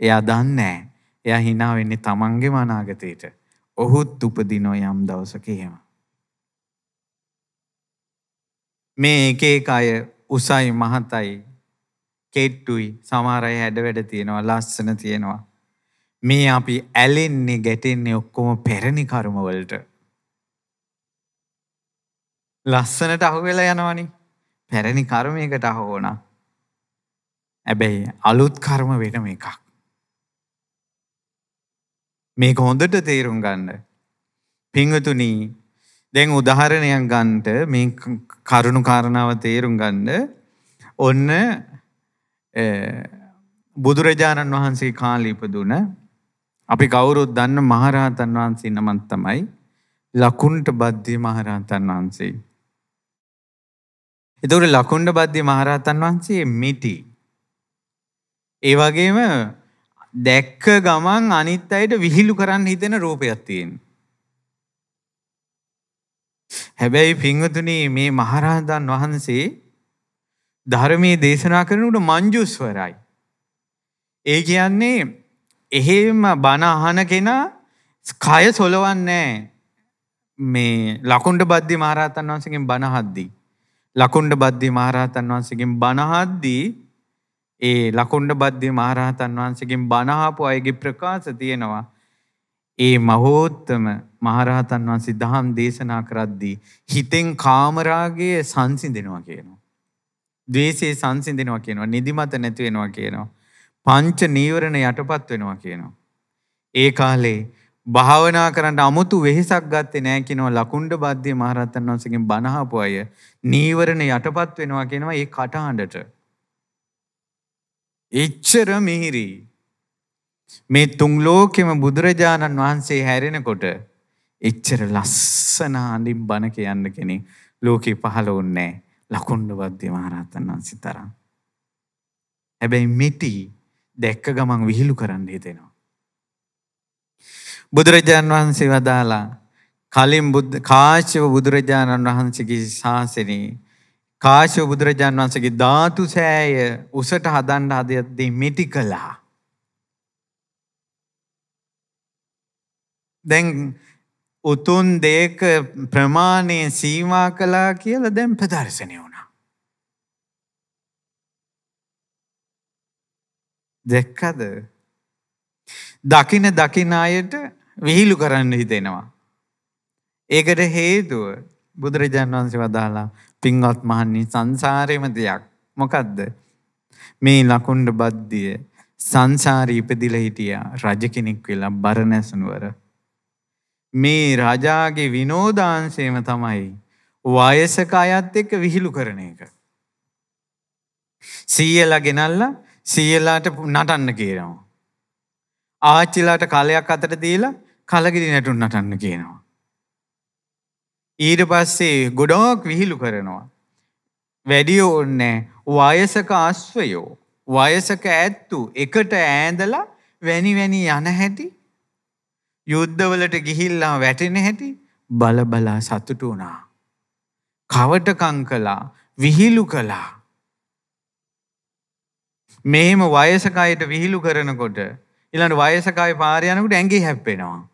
එයා දන්නේ එයා hina වෙන්නේ Tamangeම අනාගතේට. ඔහුත් උපදිනෝ යම් දවසක එහෙම. මේ එක එක අය උසයි මහතයි කෙට්ටුයි සමහර අය හැඩ වැඩ තියෙනවා ලස්සන තියෙනවා මේ අපි ඇලෙන්නේ ගැටෙන්නේ ඔක්කොම පෙරණි කර්මවලට. ලස්සනට අහුවෙලා යනවනි. පැරණි කර්මයකට අහෝන. ඇබැයි අලුත් කර්ම වෙනම එකක්. මේක හොඳට තේරුම් ගන්න. පිංහතුනී දැන් උදාහරණයක් ගන්ට මේ කරුණු කාරණාව තේරුම් ගන්න ඔන්න බුදුරජාණන් වහන්සේ කාලීපදුන අපි කවුරුත් දන්න මහරහතන් වහන්සේ නමක් තමයි ලකුණ්ඩ බද්ධ මහරහතන් වහන්සේ. එතකොට ලකුණ්ඩ බද්ධ මහරහතන් වහන්සේ මිටි. ඒ වගේම දැක්ක ගමන් අනිත් අයට විහිළු කරන්න හිතෙන රූපයක් තියෙනවා. හැබැයි පිංවතුනි මේ මහරහතන් වහන්සේ ධර්මයේ දේශනා කරනකොට මංජුස්වරයි. ඒ කියන්නේ එහෙම බණහන කෙනා කය සොලවන්නේ මේ ලකුණ්ඩ බද්ධි මහරහතන් වහන්සකින් බණහද්දී. ලකුණ්ඩ බද්ධි මහරහතන් වහන්සකින් බණහද්දී ඒ ලකුණ්ඩ බද්ධි මහරහතන් වහන්සකින් බණහාපු අයගේ ප්‍රකාශ තියෙනවා. ඒ මහෝත්තම මහරහතන් වහන්සේ දහම් දේශනා කරද්දී හිතෙන් කාමරාගේ සංසිඳෙනවා කියනවා. දේශයේ සංසිඳෙනවා කියනවා නිදිමත නැතිවෙනවා කියනවා. පංච නීවරණ යටපත් වෙනවා කියනවා. ඒ කාලේ භාවනා කරන්න අමුතු වෙහෙසක් ගත්තේ නෑ කියනවා ලකුණ්ඩ බද්දේ මහරහතන් වහන්සේගෙන් බණහපු අය නීවරණ යටපත් වෙනවා කියනවා ඒ කටහඬට. එච්චර මිහිරි. මේ තුන් ලෝකෙම බුදුරජාණන් වහන්සේ හැරෙනකොට එච්චර ලස්සන හඬින් බණ කියන්න කෙනෙක් ලෝකේ පහළ වුණේ නෑ. ලකුණ්ඩ බද්දේ මහරහතන් වහන්සේ තරම්. හැබැයි මෙටි දැක්ක ගමන් විහිළු කරන්න හිතෙනවා. බුදුරජාණන් වහන්සේ වදාලා කලින් කාශ්‍යප බුදුරජාණන් වහන්සේගේ ශාසනයේ කාශ්‍යප බුදුරජාණන් වහන්සේගේ ධාතු සෑය උසට හදන්න හදද්දී මිටි කළා. දැන් උතුන් දෙයක ප්‍රමාණය සීමා කලා කියලා දැන් ප්‍රදර්ශනය වුණා. දැක්කද? දකින දකින අයට විහිළු කරන්න හිතෙනවා. ඒකට හේතුව බුදුරජාණන් වහන්සේ වදාලා පින්වත් මහන්නේ සංසාරේම දෙයක්. මොකද්ද? මේ ලකුණ්ඩ බද්දිය සංසාරී ඉපදිලා හිටියා රජ කෙනෙක් වෙලා බරණැසුනවර. මේ රජාගේ විනෝදාංශයම තමයි වයසක අයත් එක්ක විහිළු කරන එක. සීයලා ගෙනල්ලා සීයලාට නටන්න කියනවා. ආච්චිලාට කලයක් අතට දීලා කලගිරි නැටුන් නටන්න කියනවා. ඊට පස්සේ ගොඩක් විහිළු කරනවා. වැඩියෝ ඔන්නේ වයසක අශ්වයෝ වයසක ඇත්තු එකට ඈඳලා වැනි වැනි යන හැටි යුද්ධවලට ගිහිල්ලා වැටෙන හැටි බලබලා සතුටු වුණා. කවටකං කළා විහිළු කළා. මෙහෙම වයසක අයට විහිළු කරනකොට ඊළඟ වයසක අය පාර යනකොට ඇඟේ හැප්පෙනවා.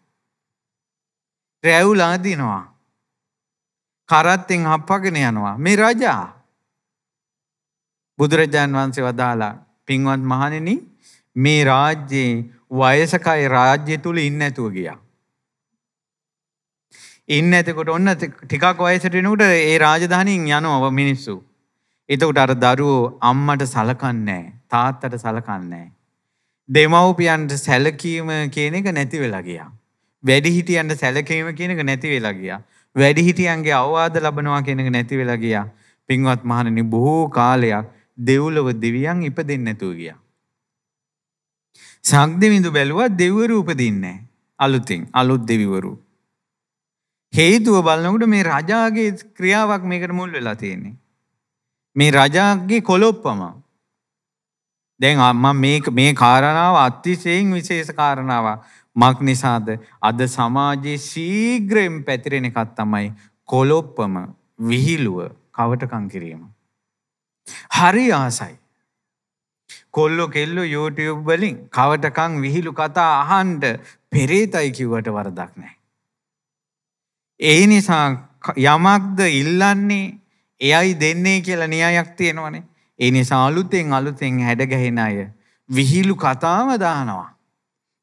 රැවුලා දිනවා. කරත්තෙන් හප්පගෙන යනවා. මේ රජා. බුදුරජාන් වහන්සේ වදාලා පින්වත් මහණෙනි මේ රාජ්‍යයේ වයසක අය රාජ්‍ය තුල ඉන්නේ නැතුව ගියා. ඉන්න ඇතකොට ඔන්න ටිකක් වයසට වෙනකොට ඒ රාජධානින් යනවා මිනිස්සු. එතකොට අර දරුවෝ අම්මට සලකන්නේ නැහැ. තාත්තට සලකන්නේ දෙමව්පියන්ට සැලකීම කියන එක නැති වෙලා ගියා. වැඩිහිටියන්ට සැලකීම කියන එක නැති වෙලා ගියා. වැඩිහිටියන්ගේ අවවාද ලබනවා කියන එක නැති වෙලා ගියා. පින්වත් මහණනි බොහෝ කාලයක් දෙව්ලොව දෙවියන් ඉපදෙන්නේ නැතුව ගියා. සක්දෙවිඳු බැලුවා දෙවිවරු උපදින්නේ අලුතින් අලුත් දෙවිවරු. හේතුව බලනකොට මේ රජාගේ ක්‍රියාවක් මේකට මුල් වෙලා තියෙන්නේ. මේ රජාගේ කොලොප්පම දැන් මම මේක මේ කාරණාව අතිශයින් විශේෂ කාරණාවක්. මක් නිසාද අද සමාජයේ ශීඝ්‍රයෙන් පැතිරෙන එකක් තමයි කොලොප්පම විහිළුව කවටකම් කිරීම. හරි ආසයි. කොල්ලෝ කෙල්ලෝ YouTube වලින් කවටකම් විහිළු කතා අහන්න පෙරේතයි කිව්වට වරදක් නැහැ. ඒ නිසා යමක්ද ඉල්ලන්නේ එයයි දෙන්නේ කියලා න්‍යායක් තියෙනවනේ. ඒ නිසා අලුතෙන් අලුතෙන් හැඩගැහෙන අය විහිළු කතාව දානවා.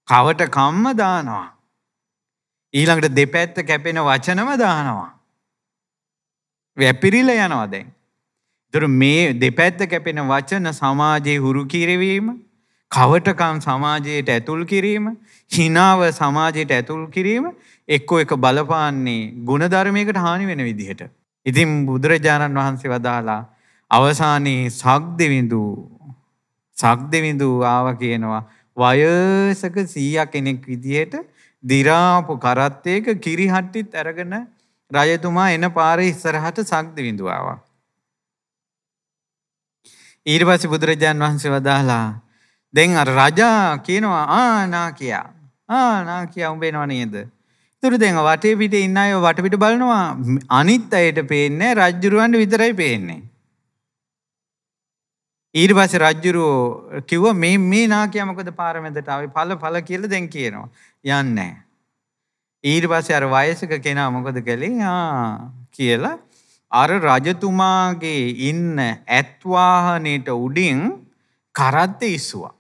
කවට කම්ම දානවා. ඊළඟට දෙපැත්ත කැපෙන වචනම දානවා. වැපිරිල යනවා දැන්. තුර මේ දෙපැත්ත කැපෙන වචන සමාජයේ හුරු කිරවීම කවටකම් සමාජයට ඇතුල් කිරීම හිනාව සමාජයට ඇතුල් කිරීම එක්කෝ එක බලපාන්නේ ගුණධර්මයකට හානි වෙන විදිහට. ඉතින් බුදුරජාණන් වහන්සේ වදාලා අවසානයේ සක්දෙවිඳු සක්දෙවිඳු ආව කියනවා වයසක 100 කෙනෙක් විදිහට දිරාපු කරත්තයක කිරිහට්ටිත් අරගෙන රජතුමා එන පාරේ ඉස්සරහට සක්දෙවිඳු ආවා. ඊට පස්සේ බුදුරජාන් වහන්සේ වදාලා දැන් අර රජා කියනවා ආ නා කියා. ආ නා කියා උඹ එනවා නේද? ඒතර දැන් වටේ පිටේ ඉන්න අය වටපිට බලනවා අනිත් අයට පේන්නේ රජුරවන්ට විතරයි පේන්නේ. ඊට පස්සේ රජ්ජුරුවෝ කිව්වා මේ මේ නාකියා මොකද පාරමෙදට ආවේ ඵල ඵල කියලා දැන් කියනවා. යන්නේ නැහැ. ඊට පස්සේ අර වයසක කෙනා මොකද කළේ? ආ කියලා අර රජතුමාගේ ඉන්න ඇත් වාහනේට උඩින් කරත්තේ ඉස්සුවා.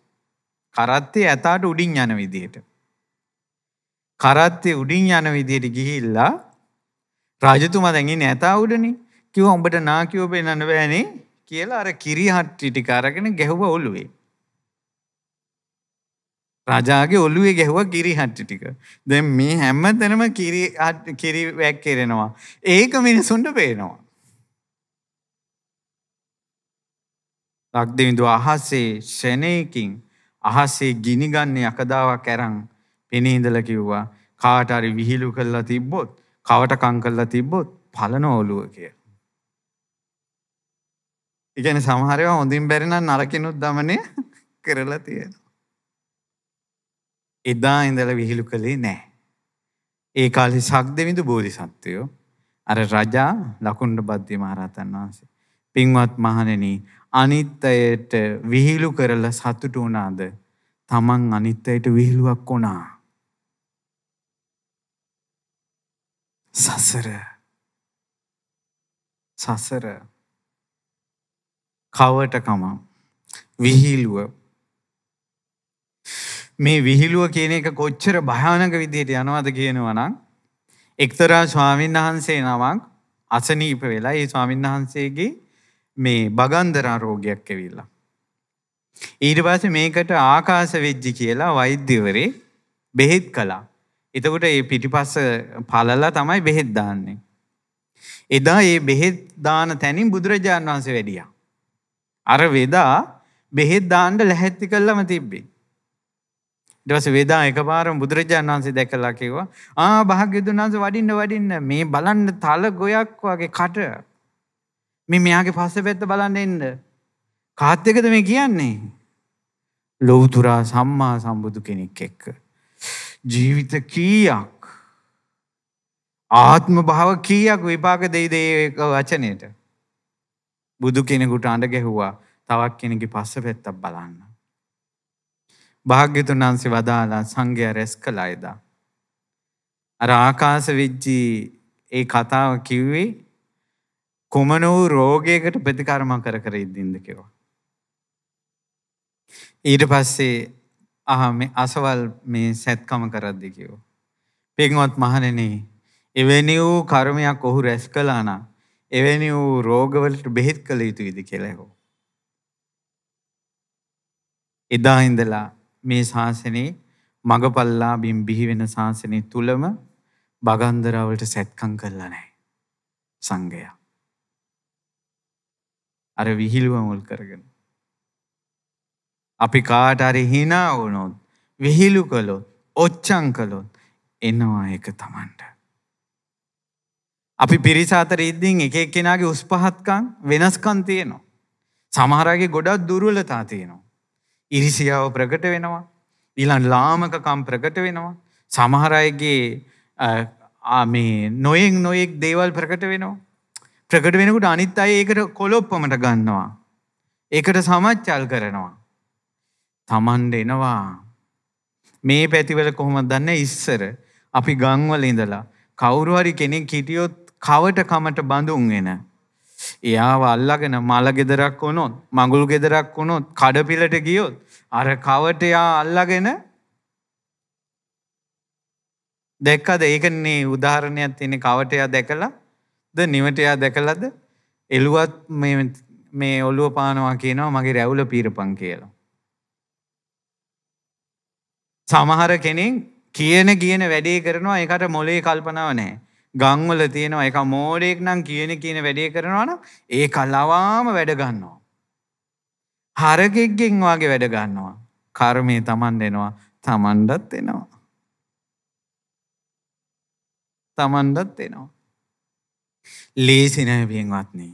කරත්තේ ඇතාට උඩින් යන විදිහට. කරත්තේ උඩින් යන විදිහට ගිහිල්ලා රජතුමා දැන් ඉන්නේ ඇතා උඩනේ. කිව්වා උඹට නාකියෝ පෙන්වන්න බෑනේ. කියලා අර කිරිහට්ටි ටික අරගෙන ගැහුව ඔළුවේ. රජාගේ ඔළුවේ ගැහුව කිරිහට්ටි ටික. දැන් මේ හැම තැනම කිරි කිරි වැක් කෙරෙනවා. ඒක මිනිසුන්ට පේනවා. ලක්දෙවිඳු අහසේ ෂණයකින් අහසේ ගිනිගන්නේ යකදාවක් ඇරන් පෙනීඳල කිව්වා කාට හරි විහිළු කරලා තිබ්බොත් කවටකම් කරලා තිබ්බොත් පලන ඔළුව කියලා. ඉගැන සමහරවා හොඳින් බැරින නරකිනුත් දමනය කරලා තියෙන. එදා ඉඳල විහිළු කළේ නෑ. ඒ කාලෙ සක් දෙවිඳු බෝධි සත්වයෝ අර රජා ලකුණ්ඩ බද්ධ මහරතන් වහන්සේ. පින්වත් මහනෙන අනිත්තයට විහිලු කරල සතුට වනාද තමන් අනිත්තයට විහිළුවක් වුණා. සසර සසර කවටකම විහිළුව මේ විහිළුව කියන එක කොච්චර භයානක විදිහට යනවද කියනවා නම් එක්තරා ස්වාමීන් වහන්සේ නමක් අසනීප වෙලා ඒ ස්වාමීන් වහන්සේගේ මේ බගන්දරා රෝගයක් ඇවිල්ලා ඊට පස්සේ මේකට ආකාශ වෙජ්ජි කියලා වෛද්‍යවරේ බෙහෙත් කළා. එතකොට ඒ පිටිපස්ස පළලා තමයි බෙහෙත් දාන්නේ. එදා ඒ බෙහෙත් දාන තැනින් බුදුරජාණන් වහන්සේ වැඩියා. අර වෙදා බෙහෙත් දාන්න ලැහැත්ති කළම තිබ්බේ. ඊට පස්සේ වේදා එකපාරම බුදුරජාණන් වහන්සේ දැකලා කිව්වා ආ භාග්‍යවතුන් වහන්සේ වඩින්න වඩින්න මේ බලන්න තල ගොයක් වගේ කට මේ මෙයාගේ පස්සේ පැත්ත බලන්න එන්න කාත් එකද මේ කියන්නේ ලෞතුරා සම්මා සම්බුදු කෙනෙක් එක්ක ජීවිත කීයක් ආත්ම භාව කීයක් විපාක දෙයිද ඒ වචනේට බුදු කෙනෙකුට අඬ ගැහුවා තවක් කෙනෙකි පස්ස පැත්තක් බලන්න. භාග්‍යතුන් වහන්සේ වදාලා සංඝයා රැස් කළා එදා. අර ආකාශ විජ්ජී ඒ කතාව කිව්වේ කොමන වූ රෝගයකට ප්‍රතිකර්ම කර කර ඉඳින්ද කිව්වා. ඊට පස්සේ අහ මේ අසවල් මේ සැත්කම කරද්දි කිව්වා. පින්වත් මහණෙනි එවැනි වූ කර්මයක් ඔහු රැස් කළා නම් එවැනි වූ රෝගවලට බෙහෙත් කළ යුතුයිද කියලා හෝ. එදා ඉඳලා මේ ශාසනයේ මගපල්ලා බිම් බිහි වෙන ශාසනය තුලම බගන්දරාවලට සැත්කම් කරලා නැහැ. සංඝය. අර විහිළුව මුල් කරගෙන. අපි කාට හරි hina වුණොත්, විහිළු කළොත්, ඔච්චම් කළොත් එනවා එක Tamanට. අපි පිරිස අතර ඉද්දින් එක එක්කෙනාගේ උස් පහත්කම් වෙනස්කම් තියෙනවා. සමහරගේ ගොඩක් දුර්වලතා තියෙනවා. ඉරිසියාව ප්‍රකට වෙනවා. ඊළඟ ලාමකකම් ප්‍රකට වෙනවා. සමහර අයගේ මේ නොයෙක් නොයෙක් දේවල් ප්‍රකට වෙනවා. ප්‍රකට වෙනකොට අනිත් අය ඒකට කොලොප්පමට ගන්නවා. ඒකට සමච්චල් කරනවා. තමන්ට එනවා. මේ පැතිවල කොහොමද දන්න ඉස්සර අපි ගංවල ඉඳලා කවුරු හරි කෙනෙක් හිටියොත් කවට කමට බඳුන් එන. එයාව අල්ලගෙන මල ගෙදරක් වුණොත් මඟුල් ගෙදරක් වුණොත් කඩපිලට ගියොත් අර කවට එයා අල්ලගෙන දැක්කද ඒකන්නේ උදාහරණයක් තියෙන කවටයා දැකලා ද නිවටයා දැකලද එළුවත් මේ ඔලුව පානවා කියනවා මගේ රැවුල පීරපං කියලා. සමහර කෙනෙක් කියන කියන වැඩේ කරනවා ඒකට මොලේ කල්පනාව නැහැ. ගංවල තියෙනවා එක මෝඩෙක් නම් කියන කියන වැඩේ කරනවාන ඒ කල්ලවාම වැඩගන්නවා. හරගෙක්ගෙන් වගේ වැඩගන්නවා. කර්මය තමන් දෙනවා තමන්ඩත් එනවා. තමන්ඩත් එනවා. ලේසිනය පියෙන්වත්න්නේ.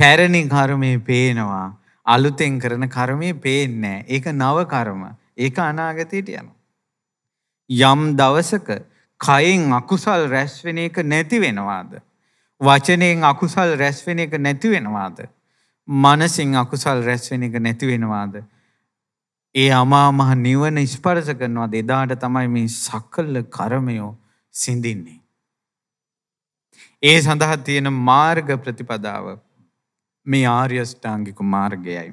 පැරණි කර්මය පේනවා අලුතෙන් කරන කර්මය පේන්නෑ ඒක නව කර්ම ඒක අනාගතයට යනු. යම් දවසක කයෙන් අකුසල් රැස්වෙන එක නැති වෙනවාද. වචනයෙන් අකුසල් රැස්වෙන එක නැති වෙනවාද. මනසින් අකුසල් රැස්වෙන එක නැති වෙනවාද. ඒ අමාමහ නිවන ස්පරස කරනවාද එදාට තමයි මේ සකල්ල කරමයෝ සිඳින්නේ. ඒ සඳහා තියෙන මාර්ග ප්‍රතිපදාව මේ ආර්යෂ්ඨාංගික මාර්ගයයි.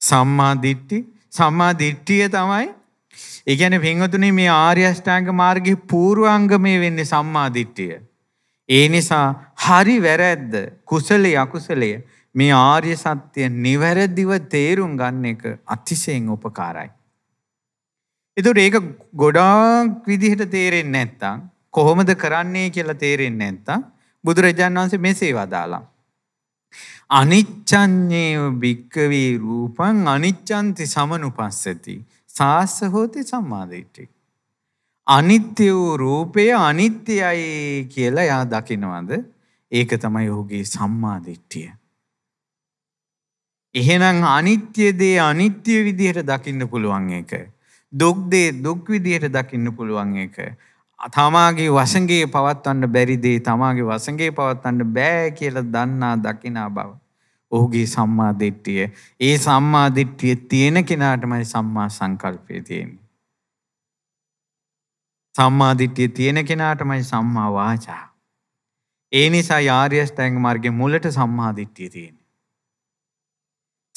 සම්මාදිට්ටි සම්මාදිට්ටිය තමයි ඒ කියන්නේ පින්වතුනි මේ ආර්ය අෂ්ටාංග මාර්ගයේ පූර්වාංගමේ වෙන්නේ සම්මාදිට්ඨිය. ඒ නිසා හරි වැරද්ද කුසලයේ අකුසලයේ මේ ආර්ය සත්‍ය නිවැරදිව තේරුම් ගන්න එක අතිශයින් උපකාරයි. ඒතකොට ඒක ගොඩාක් විදිහට තේරෙන්නේ නැත්නම් කොහොමද කරන්නේ කියලා තේරෙන්නේ නැත්නම් බුදුරජාණන් වහන්සේ මෙසේ වදාළා. අනිච්ඡඤ්ඤේව භික්කවේ රූපං අනිච්ඡන්ති සමනුපස්සති සාස්ස හෝති සම්මාදිට්ඨි. අනිත්‍ය වූ රූපය අනිත්‍යයි කියලා එයා දකිනවද? ඒක තමයි ඔහුගේ සම්මාදිට්ඨිය. එහෙනම් අනිත්‍ය දේ අනිත්‍ය විදිහට දකින්න පුළුවන් එක. දුක් දේ දුක් විදිහට දකින්න පුළුවන් එක. තමාගේ වසඟේ පවත්වන්න බැරි දේ තමාගේ වසඟේ පවත්වන්න බෑ කියලා දන්නා දකිනා බව. ඔහුගේ සම්මා දිට්ඨිය. ඒ සම්මා දිට්ඨිය තියෙන කෙනාටමයි සම්මා සංකල්පය තියෙන්නේ. සම්මා දිට්ඨිය තියෙන කෙනාටමයි සම්මා වාචා. ඒ නිසා ආර්ය අෂ්ටාංග මාර්ගයේ මුලට සම්මා දිට්ඨිය තියෙන්නේ.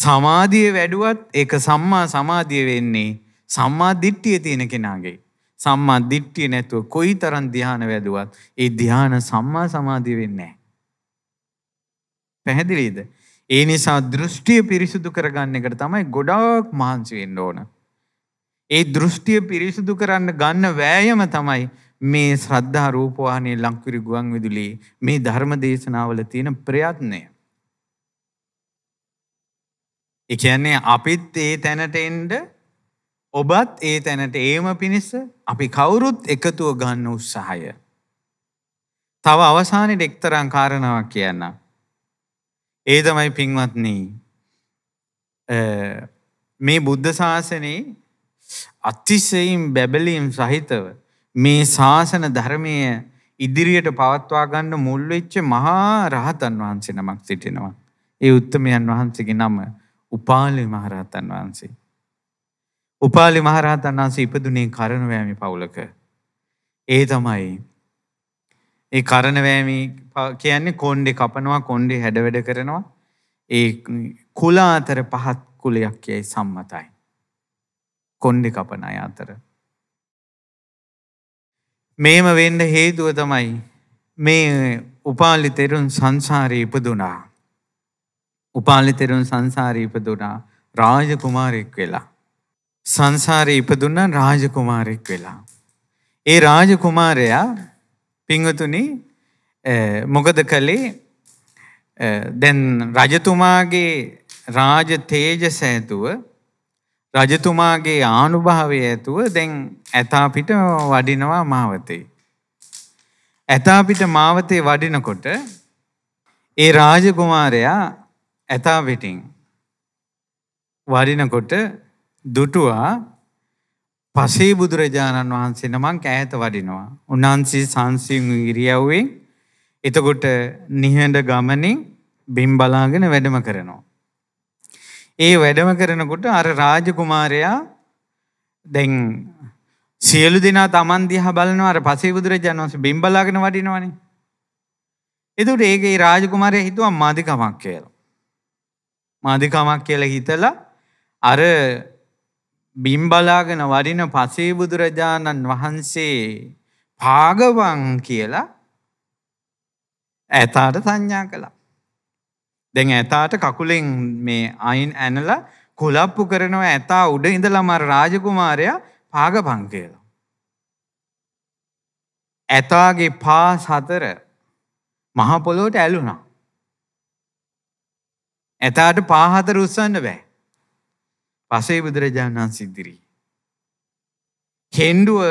සමාධිය වැඩුවත් ඒක සම්මා සමාධිය වෙන්නේ සම්මා දිට්ඨිය තියෙන කෙනාගේ. සම්මා දිට්ඨිය නැතුව කොයිතරම් ධ්‍යාන වැදුවත් ඒ ධ්‍යාන සම්මා සමාධිය වෙන්නේ නැහැ. පැහැදිලිද? ඒ නිසා දෘෂ්ටිය පිරිසිදු කරගන්න එකට තමයි ගොඩාක් මහන්සි වෙන්න ඕන. ඒ දෘෂ්ටිය පිරිසිදු කරන්න ගන්න වෑයම තමයි මේ ශ්‍රද්ධා රූපවාහිනී ලංකුරි ගුවන් විදුලියේ මේ ධර්ම දේශනාවල තියෙන ප්‍රයත්නය. ඒ කියන්නේ අපිත් ඒ තැනට එන්න ඔබත් ඒ තැනට ඒම පිණිස අපි කවුරුත් එකතුව ගන්න උත්සාහය. තව අවසානයේ එක්තරම් කාරණාවක් කියන්නම්. ඒ තමයි පින්වත්නී මේ බුද්ධ ශාසනයේ අතිසයිම් බැබලීම් සහිතව මේ ශාසන ධර්මය ඉදිරියට පවත්වා ගන්න මුල් වෙච්ච මහා රහතන් වහන්සේ නමක් සිටිනවා. ඒ උත්තමයන් වහන්සේගේ නම උපාලි මහරහතන් වහන්සේ. උපාලි මහරහතන් වහන්සේ ඉපදුනේ කරණවැමි පවුලක. ඒ තමයි ඒ කරණවෑමි කියන්නේ කොන්්ඩෙ කපනවා කොන්්ඩෙ හැඩවැඩ කරනවා ඒ කුලාතර පහත් කුලයක් යැයි සම්මතයි. කොන්්ඩි කපන අය අතර. මේම වෙන්ඩ හේතුව තමයි මේ උපාලිතෙරුන් සංසාරීප දුනා. උපාලිතෙරුන් සංසාරීප දුනා රාජකුමාරෙක් වෙලා. සංසාරී ඉපදුන්න රාජකුමාරෙක් වෙලා. ඒ රාජකුමාරයා පිංවතුනි මොකද කළේ දැන් රජතුමාගේ රාජ තේජස ඇතුව රජතුමාගේ ආනුභාවය ඇතුව දැන් ඇතාපිට වඩිනවා මාවතේ. ඇතාපිට මාවතේ වඩිනකොට ඒ රාජකුමාරයා ඇතාවිටින් වඩිනකොට දුටුවා පසේ බුදුරජාණන් වහන්සේ නමං ඈත වඩිනවා. උන්වහන්සේ සංසිං ඉරියව්වේ එතකොට නිහඬ ගමනින් බිම් බලාගෙන වැඩම කරනවා. ඒ වැඩම කරනකොට අර රාජකුමාරයා දැන් සියලු දෙනා Taman දිහා බලනවා අර පසේ බුදුරජාණන් වහන්සේ බිම් බලාගෙන වඩිනවනේ. එතකොට ඒකේ රාජකුමාරයා හිතුවා මාධිකමක් කියලා. මාධිකමක් කියලා හිතලා අර බිම් බලාගෙන වරින පසේ බුදුරජාණන් වහන්සේ පාගවන් කියලා ඇතාට සංඥා කළා. දැන් ඇතාට කකුලෙන් මේ අයින් ඇනලා කොලප්පු කරනවා ඇතා උඩ ඉඳලා මර රාජකුමාරයා පාගපන් කියලා. ඇතාගේ පාස් හතර මහ පොළොවට ඇලුනා. ඇතාට පා හතර උස්සන්න බෑ. පසේ බුදුරජාණන් සිදිරී. හෙන්ඩුව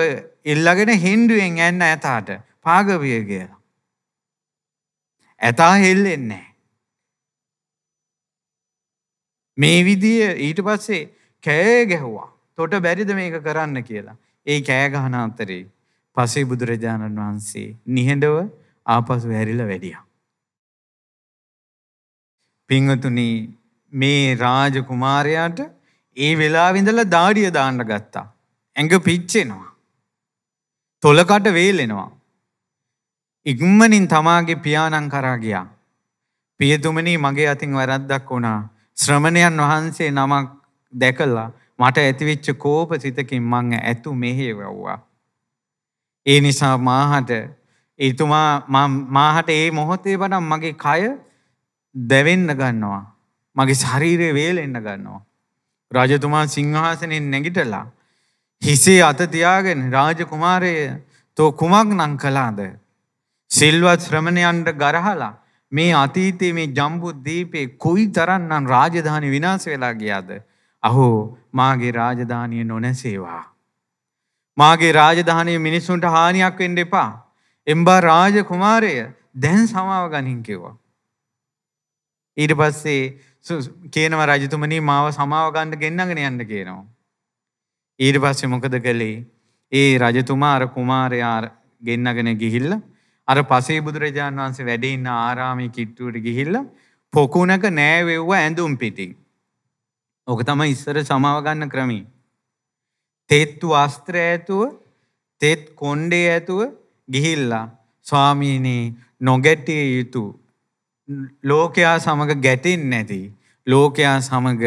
එල්ලගෙන හෙන්ඩුවෙන් ඇන්න ඇතාට පාගවිය කියලා. ඇතා හෙල්ලෙන්නේ. මේ විදිය ඊට පස්සේ කෑ ගැහුවා තොට බැරිද මේක කරන්න කියලා. ඒ කෑගහන අතරේ පසේ බුදුරජාණන් වහන්සේ නිහඬව ආපසු හැරිල වැඩිය. පිංහතුනී මේ රාජ කුමාරයාට ඒ වෙලාවිඳල දාඩිය දාන්න ගත්තා. ඇඟ පිච්චෙනවා. තොලකට වේලෙනවා. ඉක්මනින් තමාගේ පියාණන් කරා ගියා. පියතුමනී මගේ අතින් වැරද්දක් වුණා. ශ්‍රමණයන් වහන්සේ නමක් දැකලා මට ඇතිවෙච්ච කෝප සිතකින් මං ඇතු මෙහෙවව්වා. ඒ නිසා මාහට එතුමා මාහට ඒ මොහොතේ වනම් මගේ කය දැවෙන්න ගන්නවා. මගේ ශරීරය වේලෙන්න ගන්නවා. රජතුමා සිංහාසනෙන් නැගිටලා හිසේ අතතියාගෙන රාජකුමාරය තෝ කුමක් නං කලාද. සිල්වත් ශ්‍රමණයන්ට ගරහලා මේ අතීතයේ මේ ජම්බුද්දීපේ කොයි තරන්නම් රාජධානි විනාස වෙලා ගියාද. අහෝ මාගේ රාජධානය නොනැසේවා. මාගේ රාජධානය මිනිස්සුන්ට හානියක් වෙන්න එපා. එම්බා රාජ කුමාරය දැන් සමාව ගනින් කිව්වා. ඊට පස්සේ කියනව රජතුමනී මාව සමාවගණ්ඩ ගෙන්න්නගෙන යන්න කියනවා. ඊට පස්සෙ මොකද කළේ ඒ රජතුමා අර කුමාරයා ගෙන්න්නගෙන ගිහිල්ල අර පසේ බුදුරජාණන් වහන්සේ වැඩඉන්න ආරාමි කිට්ටුවට ගිහිල්ල පොකුණක නෑවෙව්ව ඇඳුම් පිටි. ඕක තම ඉස්සර සමාවගන්න ක්‍රමී. තෙත්තු අස්ත්‍ර ඇතුව තෙත් කොන්්ඩේ ඇතුව ගිහිල්ලා ස්වාමීනී නොගැටිය යුතු ලෝකයා සමඟ ගැටෙන් නැති ලෝකයා සමඟ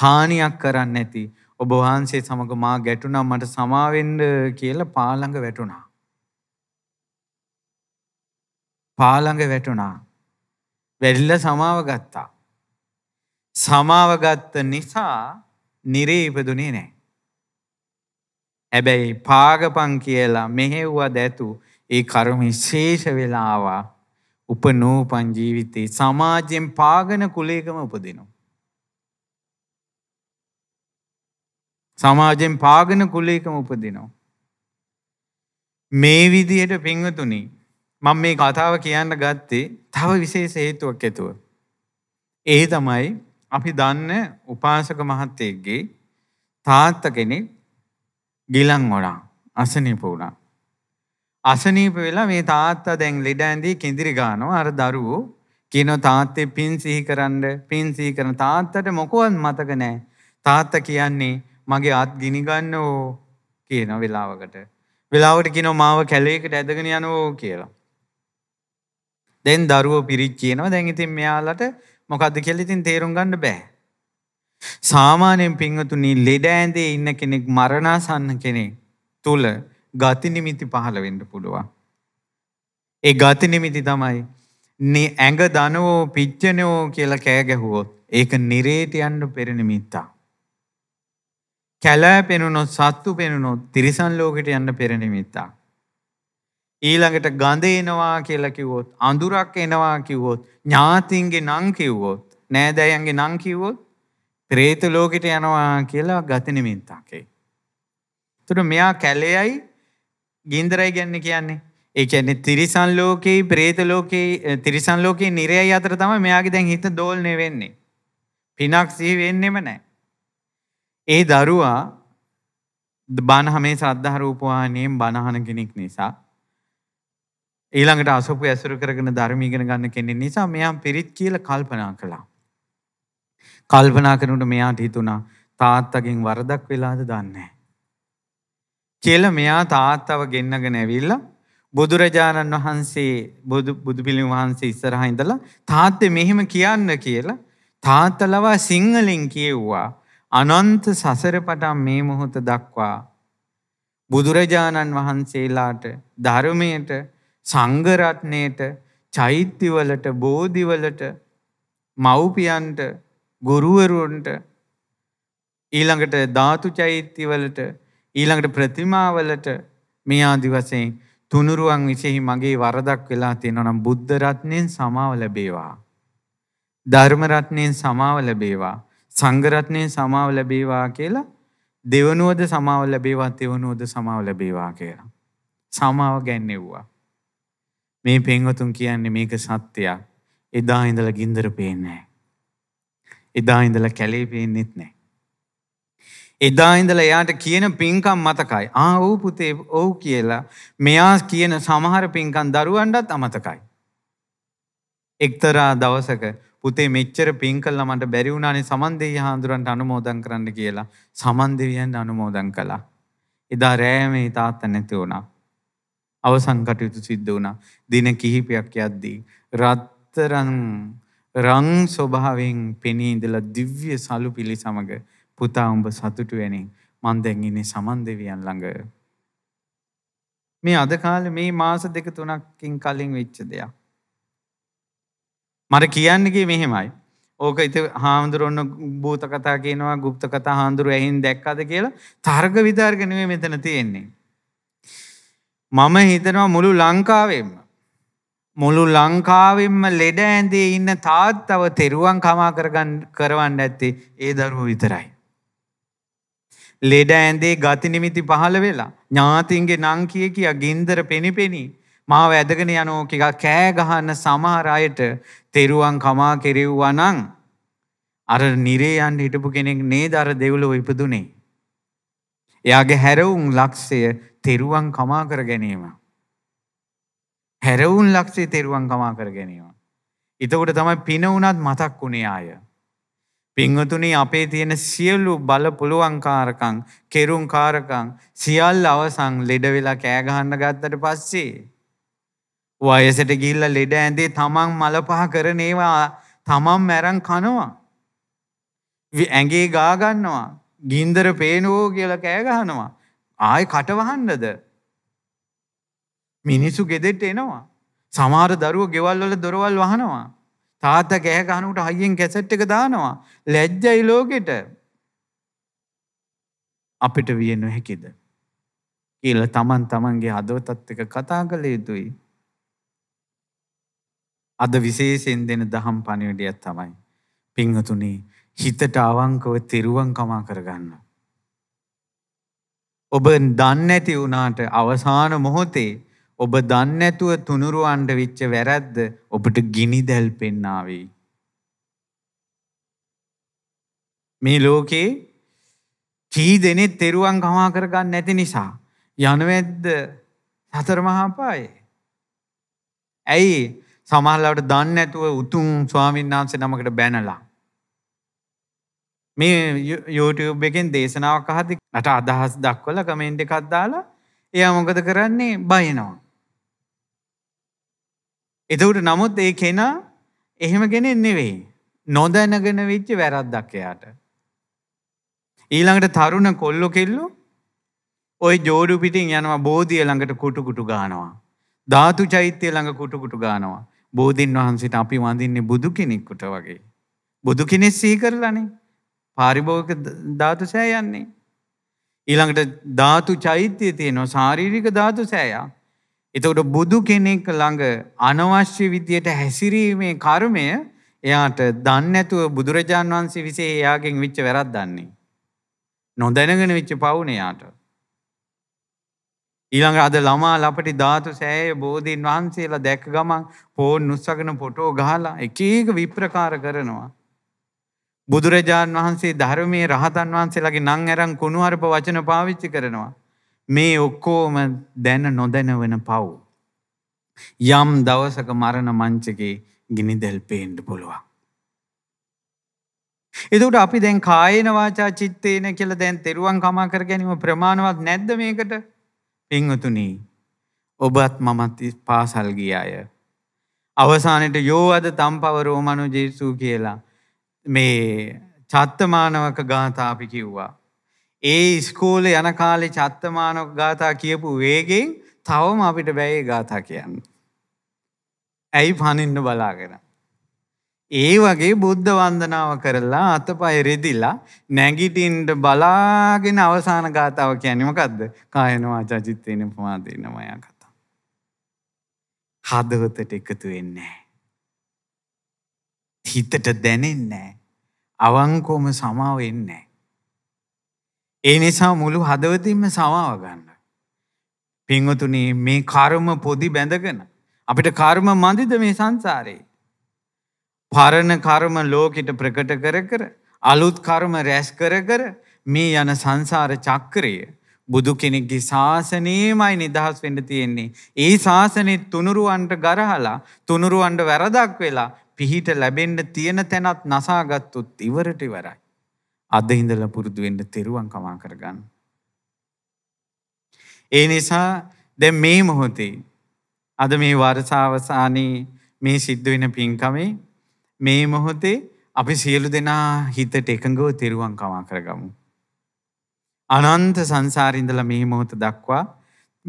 හානියක් කරන්න නැති ඔබ වහන්සේ සමඟ මා ගැටුනම් මට සමාවෙන්ඩ කියල පාළඟ වැටුණා. පාළඟ වැටුණා වැඩිල්ල සමාව ගත්තා. සමාවගත්ත නිසා නිරේ ඉපදුනේ නෑ. හැබැයි පාගපන් කියලා මෙහෙව්වා දැතු ඒ කරුම ශේෂ වෙලාවා උපනෝපන් ජීවිතේ සමාජයෙන් පාගන කුලේකම උපදිනවා. සමාජයෙන් පාගන කුලේකම උපදිනවා. මේ විදියට පිංවතුනි මම මේ කතාව කියන්න ගත්තේ තව විශේෂ හේතුවක් ඇතුව. ඒ තමයි අපි දන්න උපාසක මහත්තයෙක්ගේ තාත්ත කෙනෙක් ගිලන් වඩා අසනීප වුණා. අසනීප වෙලා මේ තාත්තා දැන් ලෙඩ ඇඳී කෙඳිරි ගන්නවා අර දරුවෝ කියනවා තාත්තේ පින් සිහි කරන්න පින් සිහි කරන තාත්තට මොකවත් මතක නැහැ තාත්තා කියන්නේ මගේ අත් ගිනි ගන්නෝ කියන වෙලාවකට වෙලාවට කියනවා මාව කැලේකට ඇදගෙන යනෝ කියලා දැන් දරුවෝ පිරිච් කියනවා දැන් ඉතින් මෙයාලට මොකද්ද කියලා ඉතින් තේරුම් ගන්න බෑ සාමාන්‍යයෙන් පින්වතුනි ලෙඩ ඇඳේ ඉන්න කෙනෙක් මරණාසන්න කෙනෙක් තුල ගති නිමිති පහළ වෙන්න පුළුවන්. ඒ ගති නිමිති තමයි නේ ඇඟ දනවෝ පිච්චනෝ කියලා කෑ ගැහුවොත් ඒක නිරේට යන්න පෙර නිමිත්තා. කැලෑ පෙනුනොත් සත්තු පෙනුනොත් තිරිසන් ලෝකෙට යන්න පෙර නිමිත්තා. ඊළඟට ගඳ එනවා කියලා කිව්වොත් අඳුරක් එනවා කිව්වොත් ඥාතින්ගේ නම් කිව්වොත් නෑදෑයන්ගේ නම් කිව්වොත් ප්‍රේත ලෝකෙට යනවා කියලා ගති නිමිත්තක් ඒ. එතකොට මෙයා කැලෙයයි ගින්දරයි ගැන්න කියන්නේ ඒකැන තිරිසන් ලෝකයේ ප්‍රේත ලෝකයේ තිරිසන් ලෝකයේ නිරයයි අතර තම මෙයාගේ දැන් හිත දෝල්නය වෙන්නේ. පිනක් සිහි වෙන්නෙම නෑ. ඒ දරුවා බණහමේ සද්ධහරූපවානයෙන් බණහන කෙනෙක් නිසා. ඊළඟට අසපු ඇසුරු කරගෙන ධර්මීගෙන ගන්න කෙනෙ නිසා මෙයාම් පිරිත් කියල කල්පනා කළා. කල්පනා කරනට මෙයාට හිතුණා තාත්තගෙන් වරදක් වෙලාද දන්නේ. කියල මෙයා තාත්තව ගෙන්න්නගෙන ඇවිල්ල බුදුරජාණන් වහන්සේ බුදු පිළිම් වහන්සේ ඉස්සරහහිඳල තාත්ත මෙහෙම කියන්න කියලා තාත්තලවා සිංහලින් කියව්වා අනන්ත සසර පටම් මේ මොහොත දක්වා බුදුරජාණන් වහන්සේලාට ධර්මයට සංගරත්නයට චෛත්‍යවලට බෝධිවලට මව්පියන්ට ගුරුවරුන්ට ඊළඟට ධාතු චෛත්‍යවලට ඊළඟට ප්‍රතිමාවලට මේ ආදි වශයෙන් තුනුරුවන් විශේෂයි මගේ වරදක් වෙලා තියෙනවා නම් බුද්ධ රත්නයෙන් සමාව ලැබේවා. ධර්ම රත්නයෙන් සමාව ලැබේවා. සංඝ රත්නයෙන් සමාව ලැබේවා කියලා දෙවනුවද සමාව ලැබේවා තෙවනුවද සමාව ලැබේවා කියලා. සමාව ගැන්නෙව්වා. මේ පෙන්වතුන් කියන්නේ මේක සත්‍යයක්. එදා ඉඳලා ගින්දර පේන්නේ නැහැ. එදා ඉඳලා කැලේ පේන්නෙත් නැහැ. එදා ඉඳලා එයාට කියන පින්කම් මතකයි. ආ ඔව් පුතේ ඔව් කියලා මෙයා කියන සමහර පින්කම් දරුවන්ටත් අමතකයි. එක්තරා දවසක පුතේ මෙච්චර පින් කළා මට බැරි වුණානේ සමන්දේවි හාමුදුරන්ට අනුමෝදන් කරන්න කියලා සමන්දේවියන් අනුමෝදන් කළා. එදා රෑ මේ තාත්තා නැති වුණා. අවසන් කටයුතු සිද්ධ වුණා. දින කිහිපයක් යද්දී රත්තරන් රං ස්වභාවයෙන් පෙනී ඉඳලා දිව්‍ය සලු පිළි සමග පුතා උඹ සතුටු වෙනින් මං දැන් ඉන්නේ සමන් දෙවියන් ළඟ. මේ අද කාලේ මේ මාස දෙක තුනකින් කලින් වෙච්ච දෙයක්. මට කියන්න ගියේ මෙහෙමයි. ඕක ඉත හාමුදුරන්න භූත කතා කියනවා ගුප්ත කතා හාමුදුරු ඇහින් දැක්කද කියලා තර්ග විතර්ක නෙමෙයි මෙතන තියෙන්නේ. මම හිතනවා මුළු ලංකාවෙම මුළු ලංකාවෙම ලෙඩ ඇඳේ ඉන්න තාත්තව තෙරුවන් කමා කරගන්න කරවන්න ඇත්තේ ඒ දරුවෝ විතරයි. ලෙඩ ඇඳේ ගති නිමිති පහළ වෙලා ඥාතින්ගේ නම් කිය කියා ගින්දර පෙනිපෙනී මාව ඇදගෙන යනෝ කියලා කෑ ගහන සමහර අයට තෙරුවන් කමා කෙරෙව්වා නම් අර නිරේ යන්න හිටපු කෙනෙක් නේද අර දෙව්ලොව ඉපදුනේ. එයාගේ හැරවුම් ලක්ෂය තෙරුවන් කමා කර ගැනීම. හැරවුම් ලක්ෂේ තෙරුවන් කමා කර ගැනීම. එතකොට තමයි පින වුණත් මතක් වුණේ ආය. පින්වතුනි අපේ තියෙන සියලු බල පුළුවන්කාරකම්, කෙරුම්කාරකම් සියල්ල අවසන් ලෙඩ වෙලා කෑ ගහන්න ගත්තට පස්සේ වයසට ගිහිල්ලා ලෙඩ ඇඳේ තමන් මල පහ කරන ඒවා තමන් මැරන් කනවා. ඇඟේ ගා ගන්නවා. ගින්දර පේනෝ කියලා කෑ ගහනවා. ආයි කට වහන්නද? මිනිසු ගෙදෙට්ට එනවා. සමහර දරුවෝ ගෙවල් වල දොරවල් වහනවා. තාත කෑ ගහනකට හයියෙන් කැසට් එක දානවා. ලැජ්ජයි ලෝකෙට. අපිට විය නොහැකිද. කියල තමන් තමන්ගේ හදවතත් එක කතා කළ යුතුයි. අද විශේෂයෙන් දෙන දහම් පණිවිඩයක් තමයි. පිංහතුනේ හිතට අවංකව තෙරුවන්කමා කරගන්න. ඔබ දන්නැති වුණාට අවසාන මොහොතේ ඔබ දන්නැතුව තුනුරුවන්ට විච්ච වැරැද්ද ඔබට ගිනි දැල් පෙන්නාවේ. මේ ලෝකේ කී දෙනෙත් තෙරුවන් ගමා කරගන්න නැති නිසා. යනවැද්ද සතර මහාපායේ. ඇයි සමහල්ලවට දන්න ඇතුව උතුම් ස්වාමීන් වහන්සේ නමකට බැනලා. මේ YouTube එකෙන් දේශනාවක් අහදි නට අදහස් දක්වල කමෙන්ට් එකක් දාලා එයා මොකද කරන්නේ බයනවා. එතකට නමුත් ඒ කෙනා එහෙම කෙනෙ නෙවෙයි. නොදැනගෙන වෙච්ච වැරද්දක්කයාට. ඊළඟට තරුණ කොල්ලො කෙල්ලු ඔය ජෝඩු පිටින් යනවා බෝධිය ළඟට කුටුකුටු ගානවා. ධාතු චෛත්‍යය ළඟ කුටුකුටු ගානවා. බෝධීන් වහන්සේට අපි වඳින්නේ බුදු කෙනෙක්කුට වගේ. බුදු කෙනෙක් සිහි කරලානේ. පාරිභෝගක ධාතු සෑ යන්නේ. ඊළඟට ධාතු චෛත්‍යය තියෙනවා ශාරීරික ධාතු සෑයා. එතකොට බුදු කෙනෙක් ළඟ අනවශ්‍ය විදියට හැසිරීමේ කර්මය එයාට දන්නේ නැතුව බුදුරජාන් වහන්සේ විසේ එයාගෙන් විච්ච වැරද්දක් දන්නේ. නොදැනගෙන විච්ච පවුන එයාට. ඊළඟ අද ළමා ලපටි ධාතු සෑය බෝධීන් වහන්සේලා දැක්ක ගමන් ෆෝන් නුස්සගෙන ෆොටෝ ගහලා එක එක විප්‍රකාර කරනවා. බුදුරජාන් වහන්සේ ධර්මයේ රහතන් වහන්සේලාගේ නම් අරන් කුණුහරුප වචන පාවිච්චි කරනවා. මේ ඔක්කෝම දැන නොදැන වෙන පව්. යම් දවසක මරණ මංචකේ ගිනි දැල් පේන්ඩ පුළුවන්. එදකට අපි දැන් කායනවාචා චිත්තේන කියල දැන් තෙරුවන් කමා කර ගැනීම ප්‍රමාණවත් නැද්ද මේකට පිංවතුනී ඔබත් මමත් පාසල්ගිය අය. අවසානයට යෝ අද තම් පවරෝමනු ජේසූ කියලා මේ චත්තමානවක ගාථාපි කිව්වා. ඒ ස්කෝල යන කාලෙ චත්තමානොක් ගාථා කියපු වේගෙන් තවම අපිට බැයි ගාථා කියන්න. ඇයි පනින්න බලාගෙන. ඒ වගේ බුද්ධ වන්දනාව කරලා අතපය රෙදිලා නැගිටින්ට බලාගෙන අවසාන ගාථාව කියැනීමකක්ද කායනවා චචිත්තයන පමාදන්න මයා කතා. හදවතට එකතු වෙන්නේ. හිතට දැනෙන්නේ අවංකෝම සමාවෙන්නේ. ඒ නිසා මුළු හදවතින්ම සමාව ගන්න. පින්වතුනේ මේ කර්ම පොදි බැඳගෙන අපිට කර්ම මන්දිද මේ සංසාරේ. පරණ කර්ම ලෝකෙට ප්‍රකට කර කර අලුත් කර්ම රැස් කර කර මේ යන සංසාර චක්‍රය බුදු කෙනෙක්ගේ ශාසනයමයි නිදහස් වෙන්න තියෙන්නේ. ඒ ශාසනය තුනුරුවන්ට ගරහලා තුනුරුවන්ට වැරදක් වෙලා පිහිට ලැබෙන්න තියෙන තැනත් නසාගත්තුත් ඉවරට ඉවරයි. අද ඉඳලා පුරුදු වෙන්න තෙරුවන් කමා කරගන්න. ඒ නිසා දැන් මේ මොහොතේ අද මේ වර්ෂාවසානයේ මේ සිද්ධ වෙන පින්කමේ මේ මොහොතේ අපි සියලු දෙනා හිතට එකඟව තෙරුවන් කමා කරගමු. අනන්ත සංසාරේ ඉඳලා මේ මොහොත දක්වා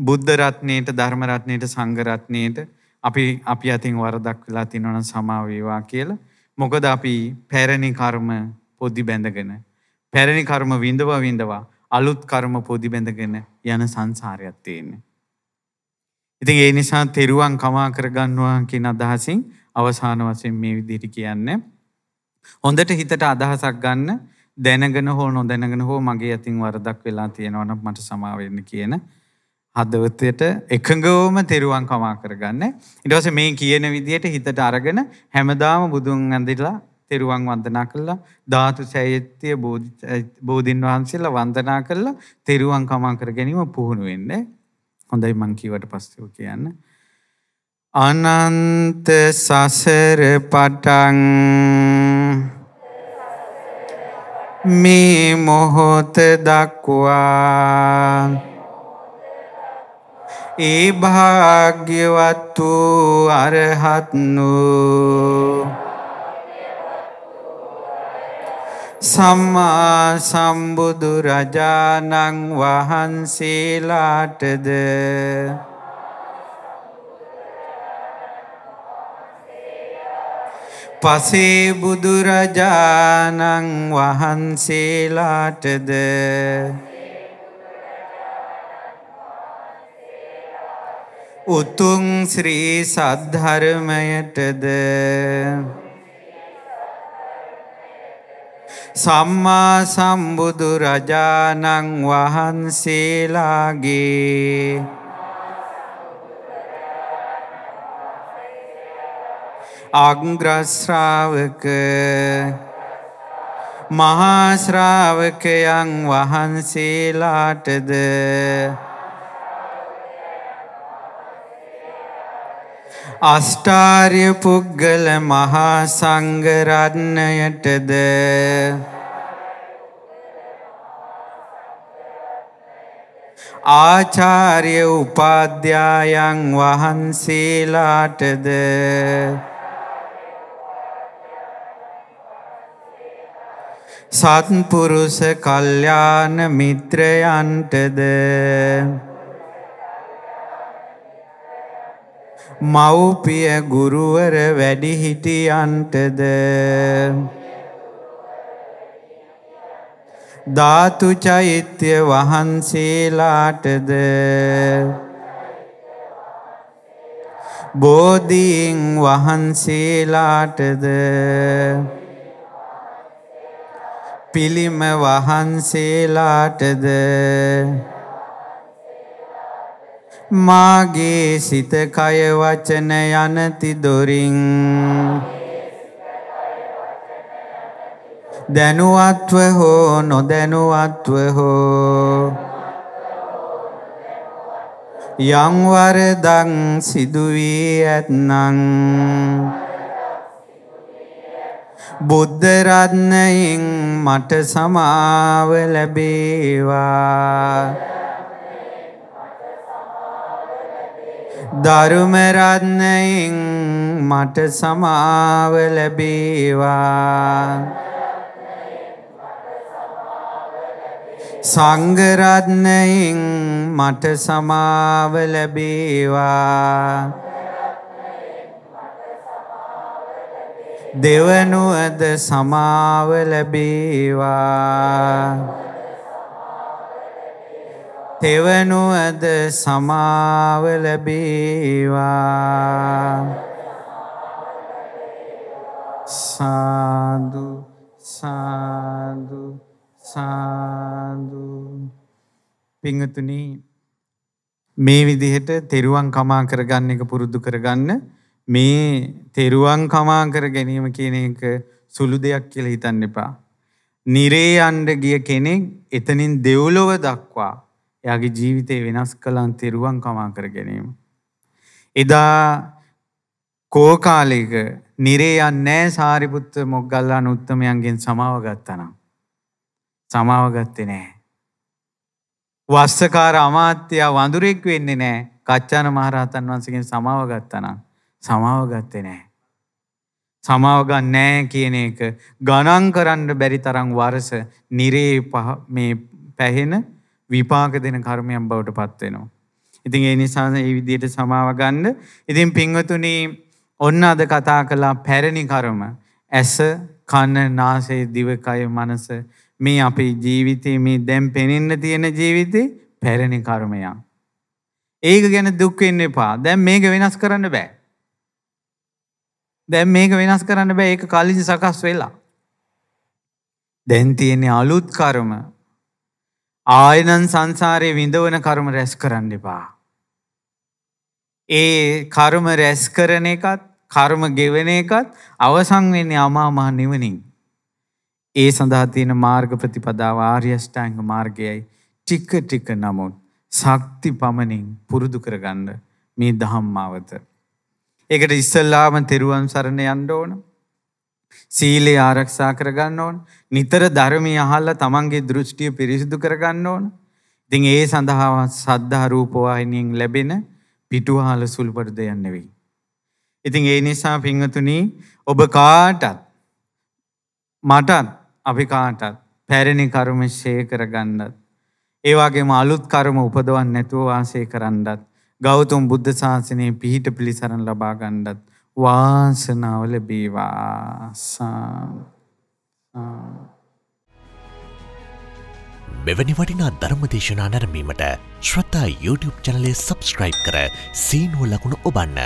බුද්ධ රත්නයේට ධර්ම රත්නයේට සංඝ රත්නයේට අපි අපි අතින් වරදක් වෙලා තිනවන සමාව වේවා කියලා. මොකද අපි පැරණි කර්ම පොදි බැඳගෙන පැරණි කර්ම විඳව විඳවා අලුත් කර්ම පොදි බැඳගෙන යන සංසාරයක් තියෙන්නේ. ඉතින් ඒ නිසා තෙරුවන් කමා කරගන්නවා කියන අදහසින් අවසාන වශයෙන් මේ විදිහට කියන්නේ හොඳට හිතට අදහසක් ගන්න දැනගෙන හෝ නොදැනගෙන හෝ මගේ අතින් වරදක් වෙලා තියෙනවා නම් මට සමාව වෙන්න කියන හදවතට එකඟවම තෙරුවන් කමා කරගන්න. ඊට පස්සේ මේ කියන විදිහට හිතට අරගෙන හැමදාම බුදුන් ඇඳිලා තෙරුවන් වන්දනා කළා ධාතු සැයත්‍ය බෝධීන් වහන්සේලා වන්දනා කළා තෙරුවන් කමං කර ගැනීම පුහුණු වෙන්න හොඳයි මං කීවට පස්සේ කියන්න අනන්ත සසර පටන් මේ මොහොත දක්වා ඒ භාග්‍යවත් වූ අරහත්නෝ සම්මා සම්බුදු රජාණන් වහන්සේලාටද පසේ බුදුරජාණන් වහන්සේලාටද උතුම් ශ්‍රී සද්ධර්මයටද සම්මා සම්බුදු රජාණන් වහන්සේලාගේ අග්‍රශ්‍රාවක මහාශ්‍රාවකයන් වහන්සේලාටද අස්ටාර්ය පුද්ගල මහා සංගරත්නයටද ආචාර්ය උපාධ්‍යායන් වහන්සේලාටද සත්පුරුෂ කල්්‍යාන මිත්‍රයන්ටද මව්පිය ගුරුවර වැඩිහිටියන්ටද ධාතු චෛත්‍ය වහන්සේලාටද බෝධීන් වහන්සේලාටද පිළිම වහන්සේලාටද මාගේ සිත කය වචන යනති දොරින් දැනුවත්ව හෝ නොදැනුවත්ව හෝ යංවරදං සිදුවී ඇත්නං බුද්ධරත්නයින් මට සමාව ලැබේවා ධර්මරත්නයෙන් මට සමාව ලැබේවා සංගරත්නයෙන් මට සමාව ලැබේවා දෙවනුවද සමාව ලැබේවා තෙවනුවද සමාව ලැබේවා සාදු සාදු සාදු පිංහතුනි මේ විදිහට තෙරුවන් කමා කරගන්න එක පුරුද්දු කරගන්න මේ තෙරුවන් කමා කර ගැනීම කියන එක සුළු දෙයක් කියලා හිතන්න එපා. නිරේ අන්ඩ ගිය කෙනෙක් එතනින් දෙව්ලොව දක්වා එයාගේ ජීවිතය වෙනස් කළන් තෙරුවන් කමා කර ගැනීම. එදා කෝකාලයක නිරේයන් නෑ සාරිපුත්ත මොග්ගල්ලා උත්තමයන්ගෙන් සමාව ගත්තනම්. සමාව ගත්තේ නෑ. වස්සකාර අමාත්‍යයා වඳුරෙක් වෙන්නේ නෑ කච්චාන මහරහතන් වන්සගෙන් සමාව ගත්තනම් සමාව ගත්තේ නෑ. සමාවගන්න නෑ කියන එක ගණන් කරන්න බැරි තරම් වරස නිරේ මේ පැහෙන විපාක දෙන කර්මයක් බවට පත් වෙනවා. ඉතින් ඒ නිසා මේ විදිහට සමාව ගන්න. ඉතින් පින්වතුනි ඔන්න අද කතා කළා පැරණි කර්ම. ඇස, කන, නාසය, දිවකය, මනස මේ අපේ ජීවිතේ මේ දැන් පෙනෙන්න තියෙන ජීවිතේ පැරණි කර්මයක්. ඒක ගැන දුක් වෙන්න එපා. දැන් මේක වෙනස් කරන්න බෑ. දැන් මේක වෙනස් කරන්න බෑ. ඒක කලින් සකස් වෙලා. දැන් තියෙන අලුත් කර්ම ආයනන් සංසාරය විඳවන කරුම රැස් කරන්න එපා. ඒ කරුම රැස් කරන එකත් කර්ම ගෙවෙන එකත් අවසන් වෙන්නේ අමාමහ නිවනින්. ඒ සඳහා තියෙන මාර්ග ප්‍රතිපදාව ආර්ය අෂ්ටාංග මාර්ගයයි ටික ටික නමුත් ශක්ති පමණින් පුරුදු කරගන්න මේ ධම්මාවත. ඒකට ඉස්සල්ලාම තෙරුවන් සරණ යන්න ඕන. සීලේ ආරක්ෂා කරගන්න ඕන. නිතර ධර්මය අහලා තමන්ගේ දෘෂ්ටිය පිරිසිදු කරගන්න ඕන. ඉතින් ඒ සඳහා සද්ධා රූපවාහිනියෙන් ලැබෙන පිටුවහල සුළුපට දෙයක් නෙවෙයි. ඉතින් ඒ නිසා පින්වතුනි ඔබ කාටත් මටත් අපි කාටත් පැරණි කර්ම ශේ කරගන්නත් ඒ වගේම අලුත් කර්ම උපදවන්න නැතුව වාසය කරන්නත් ගෞතම බුද්ධ ශාසනයේ පිහිට පිළිසරණ ලබා ගන්නත් වාසනාව ලැබේවා මෙවැනි වටිනා ධර්ම දේශනා නැරමීමට ශ්‍රතා YouTube චනලේ සබස්ක්‍රයිබ් කර සීනුව ලකුණු ඔබන්න